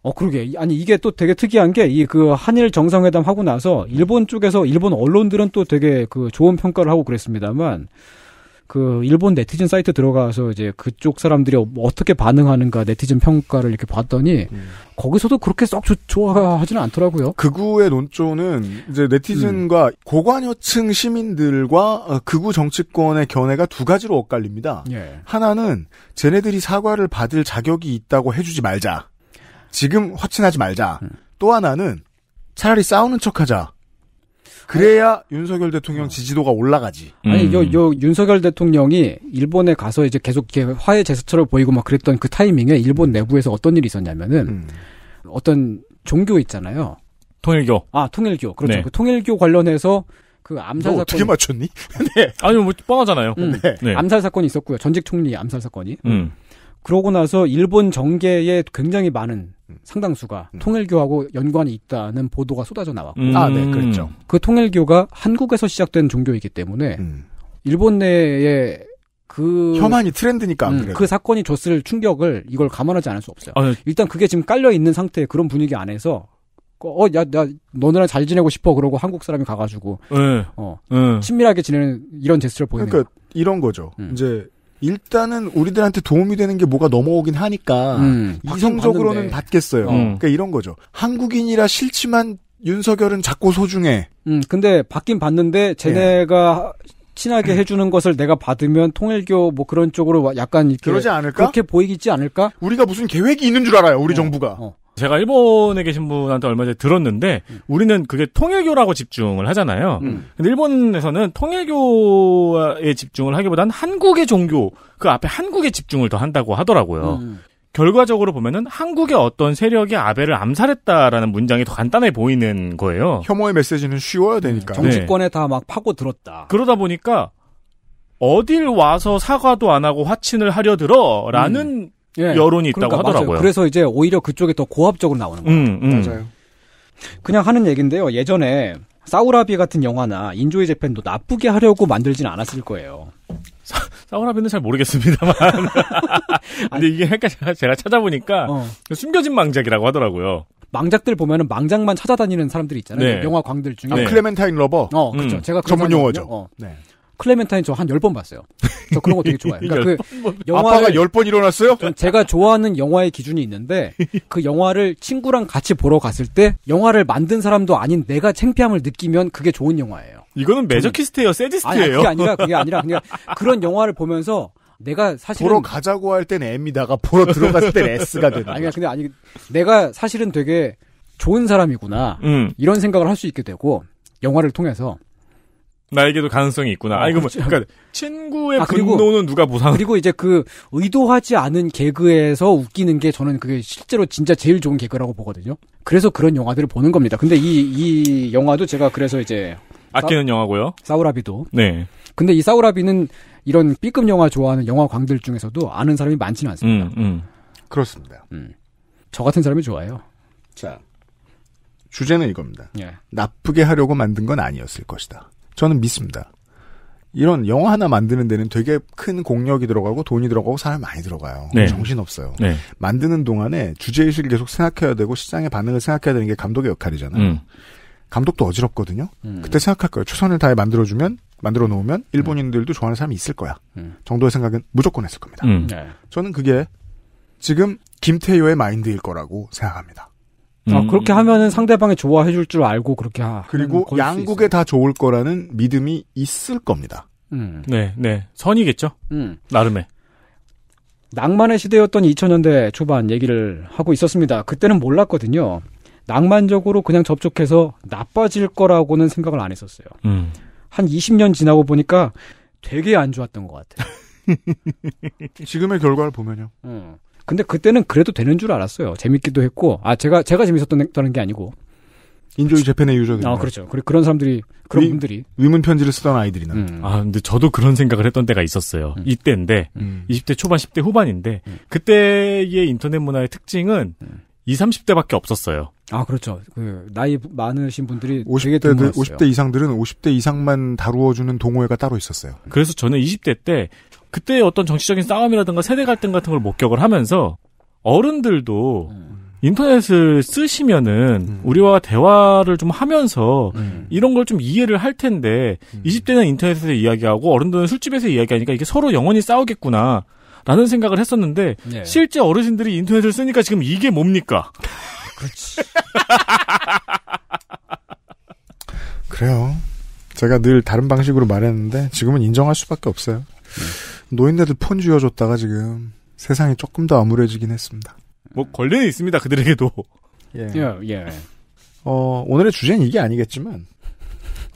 [SPEAKER 3] 어 그러게 아니 이게 또 되게 특이한 게 이 그 한일 정상회담 하고 나서 일본 쪽에서 일본 언론들은 또 되게 그 좋은 평가를 하고 그랬습니다만 그 일본 네티즌 사이트 들어가서 이제 그쪽 사람들이 어, 뭐 어떻게 반응하는가 네티즌 평가를 이렇게 봤더니 음. 거기서도 그렇게 썩 좋아하지는 않더라고요. 그우의
[SPEAKER 1] 논조는 이제 네티즌과 음. 고관여층 시민들과 어, 극우 정치권의 견해가 두 가지로 엇갈립니다. 예. 하나는 쟤네들이 사과를 받을 자격이 있다고 해주지 말자. 지금 화친하지 말자. 음. 또 하나는 차라리 싸우는
[SPEAKER 3] 척하자. 그래야 아니, 윤석열 대통령 어. 지지도가 올라가지. 아니, 음. 요, 요, 윤석열 대통령이 일본에 가서 이제 계속 이렇게 화해 제스처를 보이고 막 그랬던 그 타이밍에 일본 내부에서 어떤 일이 있었냐면은, 음. 어떤 종교 있잖아요.
[SPEAKER 2] 통일교. 아,
[SPEAKER 3] 통일교. 그렇죠. 네. 그 통일교 관련해서 그 암살 사건. 어떻게 맞췄니? <laughs>
[SPEAKER 2] 네. 아니, 뭐, 뻔하잖아요. 음, 네. 네. 암살
[SPEAKER 3] 사건이 있었고요. 전직 총리 암살 사건이. 음. 그러고 나서 일본 정계에 굉장히 많은 음. 상당수가 음. 통일교하고 연관이 있다는 보도가 쏟아져 나왔고. 음. 아, 네, 그렇죠. 그 통일교가 한국에서 시작된 종교이기 때문에 음. 일본 내에 그 혐한이 트렌드니까 음, 그 사건이 줬을 충격을 이걸 감안하지 않을 수 없어요. 아, 네. 일단 그게 지금 깔려 있는 상태 그런 분위기 안에서 어, 어, 야, 나 너네랑 잘 지내고 싶어 그러고 한국 사람이 가가지고
[SPEAKER 2] 네. 어 네.
[SPEAKER 3] 친밀하게 지내는 이런 제스처를 보이는 그러니까
[SPEAKER 1] 이런 거죠. 음. 이제 일단은 우리들한테 도움이 되는 게 뭐가 넘어오긴 하니까 음, 이성적으로는 받겠어요. 어. 그러니까
[SPEAKER 3] 이런 거죠. 한국인이라 싫지만 윤석열은 작고 소중해. 음, 근데 받긴 받는데 쟤네가 예. 친하게 <clears throat> 해주는 것을 내가 받으면 통일교 뭐 그런 쪽으로 약간 이렇게 그러지 않을까? 그렇게 보이겠지 않을까? 우리가 무슨 계획이 있는 줄 알아요. 우리 어, 정부가. 어.
[SPEAKER 2] 제가 일본에 계신 분한테 얼마 전에 들었는데 음. 우리는 그게 통일교라고 집중을 하잖아요. 음. 근데 일본에서는 통일교에 집중을 하기보다는 한국의 종교 그 앞에 한국에 집중을 더 한다고 하더라고요. 음. 결과적으로 보면은 한국의 어떤 세력이 아베를 암살했다라는 문장이 더 간단해 보이는 거예요. 혐오의 메시지는 쉬워야 되니까. 네, 정치권에 네. 다막 파고 들었다. 그러다 보니까 어딜 와서 사과도 안 하고 화친을 하려 들어라는
[SPEAKER 3] 음. 예. 여론이 있다고 그러니 하더라고요. 그래서 이제 오히려 그쪽에 더 고압적으로 나오는 거예요. 음, 음. 맞아요. 그냥 하는 얘기인데요 예전에 사우라비 같은 영화나 인조의 재팬도 나쁘게 하려고 만들진 않았을 거예요. 사우라비는 잘 모르겠습니다만. <laughs> 근데 이게 헷갈려 그러니까 제가
[SPEAKER 2] 찾아보니까 어. 숨겨진 망작이라고 하더라고요.
[SPEAKER 3] 망작들 보면은 망작만 찾아다니는 사람들이 있잖아요. 네. 영화 광들 중에. 아, 네. 클레멘타인 러버. 어, 그렇죠. 음. 제가 그 전문 용어죠. 어. 네. 클레멘타인 저한 10번 봤어요. 저 그런 거 되게 좋아해요. 그러니까 그영화 아빠가 10번 일어났어요? 제가 좋아하는 영화의 기준이 있는데 그 영화를 친구랑 같이 보러 갔을 때 영화를 만든 사람도 아닌 내가 창피함을 느끼면 그게 좋은 영화예요. 이거는 매저키스트예요, 세디스트예요. 아니, 그게 아니라 그게 아니라 그냥 그런 영화를 보면서 내가 사실 보러 가자고 할 땐 M이다가 보러 들어갔을 땐 S가 되는 아니야 근데 아니 내가 사실은 되게 좋은 사람이구나 음. 이런 생각을 할 수 있게 되고 영화를 통해서
[SPEAKER 2] 나에게도 가능성이 있구나. 아, 이거 그 뭐, 그렇죠. 그러니까
[SPEAKER 3] 친구의 아, 그리고, 분노는 누가 보상? 그리고 이제 그 의도하지 않은 개그에서 웃기는 게 저는 그게 실제로 진짜 제일 좋은 개그라고 보거든요. 그래서 그런 영화들을 보는 겁니다. 근데 이 이 영화도 제가 그래서 이제 아끼는 싸, 영화고요. 사우라비도. 네. 근데 이 사우라비는 이런 B급 영화 좋아하는 영화광들 중에서도 아는 사람이 많지는 않습니다. 음, 음. 그렇습니다. 음. 저 같은 사람이 좋아요. 자, 주제는 이겁니다. 예.
[SPEAKER 1] 나쁘게 하려고 만든 건 아니었을 것이다. 저는 믿습니다. 이런 영화 하나 만드는 데는 되게 큰 공력이 들어가고 돈이 들어가고 사람 많이 들어가요. 네. 정신없어요. 네. 만드는 동안에 주제의식을 계속 생각해야 되고 시장의 반응을 생각해야 되는 게 감독의 역할이잖아요. 음. 감독도 어지럽거든요. 음. 그때 생각할 거예요. 최선을 다해 만들어주면 만들어 놓으면 음. 일본인들도 좋아하는 사람이 있을 거야. 음. 정도의 생각은 무조건 했을 겁니다. 음. 네. 저는 그게 지금 김태효의 마인드일 거라고 생각합니다. 아, 그렇게 하면은 상대방이 좋아해 줄 줄 알고 그렇게 하. 그리고 양국에 다 좋을 거라는 믿음이 있을 겁니다.
[SPEAKER 2] 음. 네,
[SPEAKER 3] 네. 선이겠죠. 음. 나름의. 낭만의 시대였던 2000년대 초반 얘기를 하고 있었습니다. 그때는 몰랐거든요. 낭만적으로 그냥 접촉해서 나빠질 거라고는 생각을 안 했었어요. 음. 한 20년 지나고 보니까 되게 안 좋았던 것 같아요. <laughs> 지금의 결과를 보면요. 음. 근데 그때는 그래도 되는 줄 알았어요. 재밌기도 했고, 아, 제가, 제가 재밌었던 게 아니고. 인조이 재팬의 유저들. 아, 그렇죠. 그리고 그런 사람들이, 그런 위, 분들이.
[SPEAKER 2] 의문편지를 쓰던 아이들이나. 음. 아, 근데 저도 그런 생각을 했던 때가 있었어요. 음. 이때인데, 음. 20대 초반, 10대 후반인데, 음. 그때의 인터넷 문화의 특징은, 음. 20, 30대밖에 없었어요. 아, 그렇죠. 그, 나이 많으신 분들이 50대들, 50대 그
[SPEAKER 1] 이상들은 50대 이상만 다루어주는 동호회가 따로 있었어요.
[SPEAKER 2] 그래서 저는 20대 때 그때의 어떤 정치적인 싸움이라든가 세대 갈등 같은 걸 목격을 하면서 어른들도 음. 인터넷을 쓰시면은 음. 우리와 대화를 좀 하면서 음. 이런 걸 좀 이해를 할 텐데 20대는 음. 인터넷에서 이야기하고 어른들은 술집에서 이야기하니까 이게 서로 영원히 싸우겠구나. 라는 생각을 했었는데 네. 실제 어르신들이 인터넷을 쓰니까 지금 이게 뭡니까? 그렇지. <laughs>
[SPEAKER 1] 그래요. 제가 늘 다른 방식으로 말했는데 지금은 인정할 수밖에 없어요. 음. 노인네들 폰 쥐어줬다가 지금 세상이 조금 더 암울해지긴 했습니다.
[SPEAKER 2] 뭐 권리는 있습니다 그들에게도.
[SPEAKER 3] 예. 예. 예.
[SPEAKER 1] 어 오늘의 주제는 이게 아니겠지만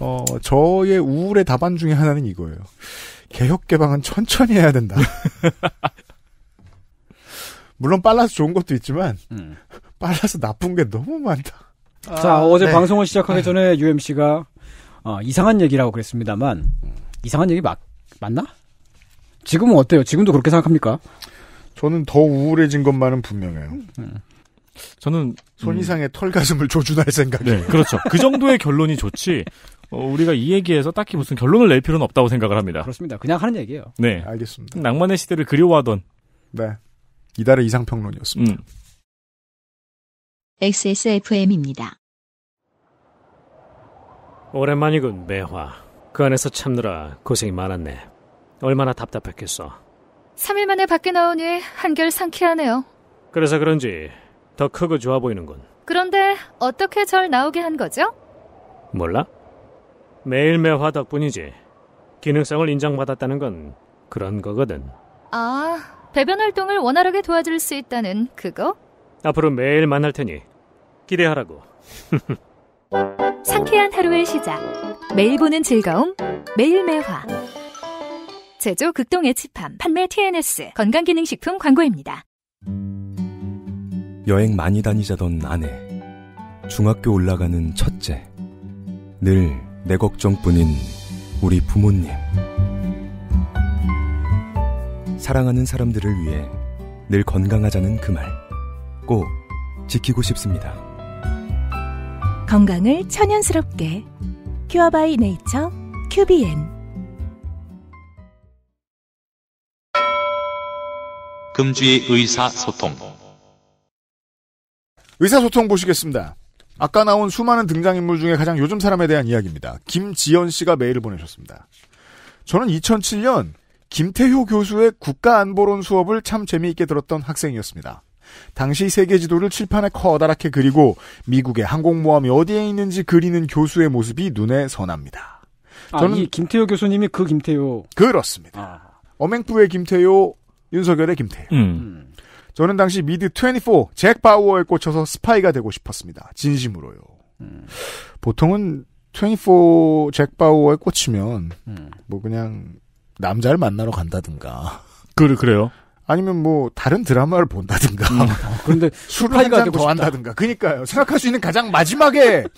[SPEAKER 1] 어 저의 우울의 답안 중에 하나는 이거예요. 개혁 개방은 천천히 해야 된다. <laughs> 물론 빨라서 좋은
[SPEAKER 3] 것도 있지만 음. 빨라서 나쁜 게 너무 많다. 아, 자 아, 어제 네. 방송을 시작하기 네. 전에 UMC가 어, 이상한 얘기라고 그랬습니다만 이상한 얘기 맞 맞나? 지금은 어때요? 지금도 그렇게 생각합니까? 저는 더 우울해진 것만은 분명해요.
[SPEAKER 1] 네.
[SPEAKER 2] 저는 손이상의
[SPEAKER 1] 음. 털 가슴을 조준할 생각이에요. 네,
[SPEAKER 2] 그렇죠. 그 정도의 결론이 좋지. 어, 우리가 이 얘기에서 딱히 무슨 결론을 낼 필요는 없다고 생각을 합니다.
[SPEAKER 3] 그렇습니다. 그냥 하는 얘기예요. 네, 알겠습니다.
[SPEAKER 2] 낭만의 시대를 그리워하던 네 이달의 이상평론이었습니다. 음.
[SPEAKER 3] XSFM입니다.
[SPEAKER 2] 오랜만이군 매화. 그 안에서 참느라 고생이 많았네. 얼마나 답답했겠어.
[SPEAKER 3] 3일 만에 밖에 나오니 한결 상쾌하네요.
[SPEAKER 2] 그래서 그런지 더 크고 좋아 보이는군.
[SPEAKER 3] 그런데 어떻게 절 나오게 한 거죠?
[SPEAKER 2] 몰라? 매일매화 덕분이지. 기능성을 인정받았다는 건 그런 거거든.
[SPEAKER 3] 아, 배변 활동을 원활하게 도와줄 수 있다는 그거?
[SPEAKER 2] 앞으로 매일 만날 테니 기대하라고. <laughs>
[SPEAKER 3] 상쾌한 하루의 시작. 매일 보는 즐거움, 매일매화. 제조 극동의 치함 판매 TNS 건강기능식품 광고입니다. 여행 많이 다니자던 아내 중학교 올라가는 첫째 늘 내 걱정뿐인 우리 부모님 사랑하는 사람들을 위해 늘 건강하자는 그 말 꼭 지키고 싶습니다.
[SPEAKER 2] 건강을 천연스럽게 큐어바이 네이처 큐비엔 금주의 의사소통.
[SPEAKER 1] 의사소통 보시겠습니다. 아까 나온 수많은 등장인물 중에 가장 요즘 사람에 대한 이야기입니다. 김지연 씨가 메일을 보내셨습니다. 저는 2007년 김태효 교수의 국가안보론 수업을 참 재미있게 들었던 학생이었습니다. 당시 세계 지도를 칠판에 커다랗게 그리고 미국의 항공모함이 어디에 있는지 그리는 교수의 모습이 눈에 선합니다.
[SPEAKER 3] 아, 저는 아, 김태효 교수님이 그 김태효 그렇습니다.
[SPEAKER 1] 아. 어맹부의 김태효, 윤석열의 김태희. 음. 저는 당시 미드 24, 잭 바우어에 꽂혀서 스파이가 되고 싶었습니다. 진심으로요. 음. 보통은 24 잭 바우어에 꽂히면 음. 뭐 그냥 남자를 만나러 간다든가. <laughs> 그래 그래요. 아니면 뭐 다른 드라마를 본다든가. 음. <laughs> 아, 그런데 술을 한 잔 더 한다든가. 그니까요. 생각할 수 있는 가장 마지막에. <laughs>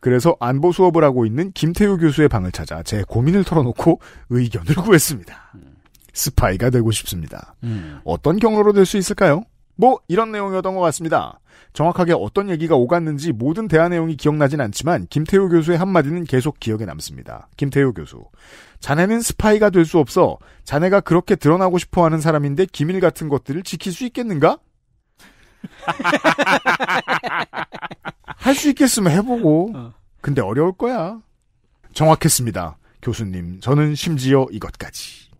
[SPEAKER 1] 그래서 안보 수업을 하고 있는 김태우 교수의 방을 찾아 제 고민을 털어놓고 의견을 구했습니다. 음. 스파이가 되고 싶습니다. 음. 어떤 경로로 될 수 있을까요? 뭐 이런 내용이었던 것 같습니다. 정확하게 어떤 얘기가 오갔는지 모든 대화 내용이 기억나진 않지만 김태우 교수의 한마디는 계속 기억에 남습니다. 김태우 교수. 자네는 스파이가 될 수 없어. 자네가 그렇게 드러나고 싶어 하는 사람인데 기밀 같은 것들을 지킬 수 있겠는가? <laughs> 할 수 있겠으면 해보고. 어. 근데 어려울 거야. 정확했습니다. 교수님, 저는 심지어 이것까지.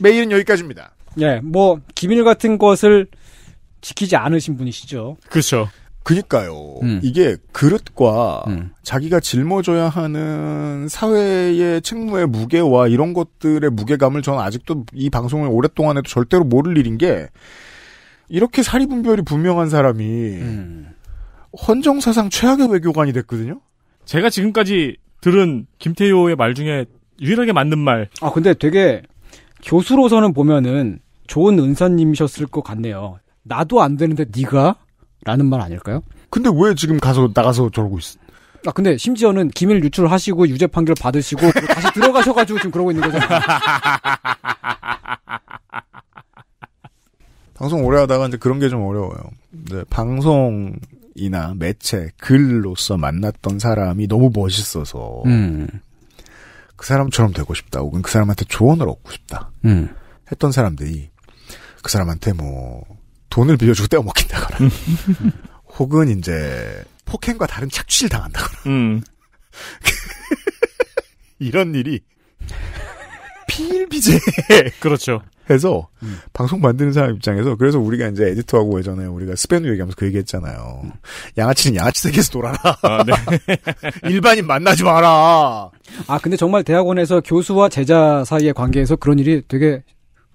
[SPEAKER 3] 메일은 여기까지입니다. 예, 뭐 기밀 같은 것을 지키지 않으신 분이시죠.
[SPEAKER 1] 그렇죠. 그니까요. 음. 이게 그릇과 음. 자기가 짊어져야 하는 사회의 책무의 무게와 이런 것들의 무게감을 저는 아직도 이 방송을 오랫동안 해도 절대로 모를 일인 게 이렇게 사리 분별이 분명한 사람이 음. 헌정 사상 최악의 외교관이 됐거든요.
[SPEAKER 2] 제가 지금까지 들은 김태호의말 중에 유일하게
[SPEAKER 3] 맞는 말. 아 근데 되게 교수로서는 보면은 좋은 은사님이셨을 것 같네요. 나도 안 되는데 네가 라는 말 아닐까요? 근데 왜 지금 가서 나가서 저러고 있어? 아 근데 심지어는 기밀 유출하시고 유죄 판결 받으시고 다시 들어가셔가지고 지금 그러고 있는 거잖아요. <laughs> 방송 오래 하다가 이제 그런 게 좀 어려워요.
[SPEAKER 1] 네, 방송이나 매체, 글로서 만났던 사람이 너무 멋있어서 음. 그 사람처럼 되고 싶다 혹은 그 사람한테 조언을 얻고 싶다 음. 했던 사람들이 그 사람한테 뭐 돈을 빌려주고 떼어먹힌다거나 음. <laughs> 혹은 이제 폭행과 다른 착취를 당한다거나 음. <laughs> 이런 일이
[SPEAKER 2] 비일비재 <laughs> 그렇죠
[SPEAKER 1] 해서 음. 방송 만드는 사람 입장에서 그래서 우리가 이제 에디터하고 예전에
[SPEAKER 3] 우리가 스페누 얘기하면서 그 얘기했잖아요. 음. 양아치는 양아치 세계에서 놀아라. 아, 네. <laughs> 일반인 만나지 마라. 아 근데 정말 대학원에서 교수와 제자 사이의 관계에서 그런 일이 되게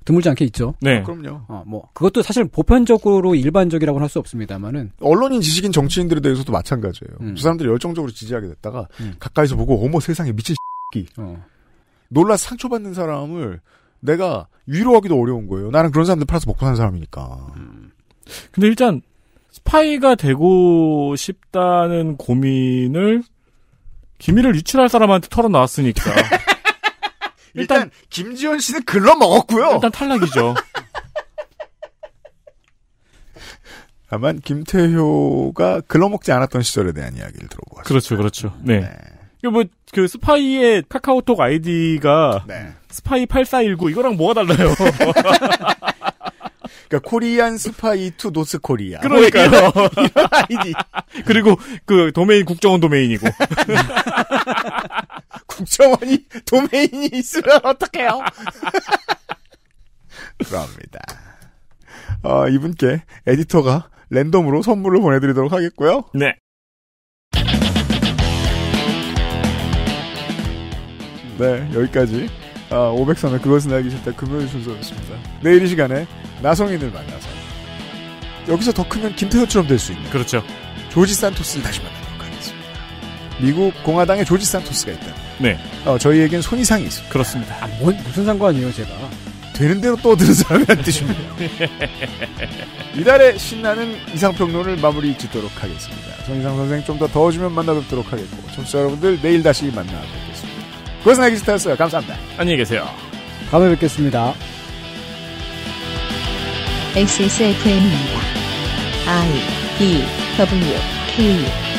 [SPEAKER 3] 드물지 않게 있죠. 네. 아, 그럼요. 어, 뭐 그것도 사실 보편적으로 일반적이라고 는할 수
[SPEAKER 1] 없습니다만은
[SPEAKER 3] 언론인 지식인
[SPEAKER 1] 정치인들에 대해서도 마찬가지예요. 음. 그
[SPEAKER 3] 사람들이 열정적으로 지지하게 됐다가
[SPEAKER 1] 음. 가까이서 보고 어머 세상에 미친 끼. <laughs> 어. 놀라 상처받는 사람을 내가 위로하기도 어려운 거예요. 나는 그런 사람들 팔아서 먹고 사는 사람이니까. 음. 근데
[SPEAKER 2] 일단 스파이가 되고 싶다는 고민을 기밀을 유출할 사람한테 털어놨으니까. <laughs> 일단, 일단 김지현 씨는 글러 먹었고요. 일단 탈락이죠. <laughs>
[SPEAKER 1] 다만 김태효가 글러먹지 않았던 시절에 대한 이야기를 들어보았습니다. 그렇죠, 그렇죠. 네.
[SPEAKER 2] 네. 뭐그 스파이의 카카오톡 아이디가 네. 스파이 8419 이거랑 뭐가 달라요? <laughs> 그러니까 코리안 스파이 투 노스 코리아. 그러니까요. 뭐 이런 아이디. 그리고 그 도메인 국정원 도메인이고. <laughs>
[SPEAKER 1] 국정원이 도메인이 있으면 어떡해요? <laughs> 그럽니다. 어, 이분께 에디터가 랜덤으로 선물을 보내드리도록 하겠고요. 네. 네, 여기까지. 아, 5 0 3의 그것은 알기 싫다 금요일 순서였습니다. 내일 이 시간에 나성인을 만나서 여기서 더 크면 김태호처럼될 수 있는 그렇죠. 조지 산토스를 다시 만나도록 하겠습니다. 미국 공화당에 조지 산토스가 있다. 네. 어, 저희에겐 손이상이 있습니다. 그렇습니다. 아, 뭔, 무슨 상관이에요, 제가. 되는 대로 또 들은 사람이란 뜻입니다.
[SPEAKER 2] <laughs>
[SPEAKER 1] 이달의 신나는 이상평론을 마무리 짓도록 하겠습니다. 손이상 선생 좀 더 더워지면 만나뵙도록 하겠고, 청취자 여러분들 내일 다시 만나뵙겠습니다. 고생하기스타였어요 감사합니다.
[SPEAKER 2] 안녕히 계세요. 다음에
[SPEAKER 3] 뵙겠습니다. XSFM입니다. I D e W K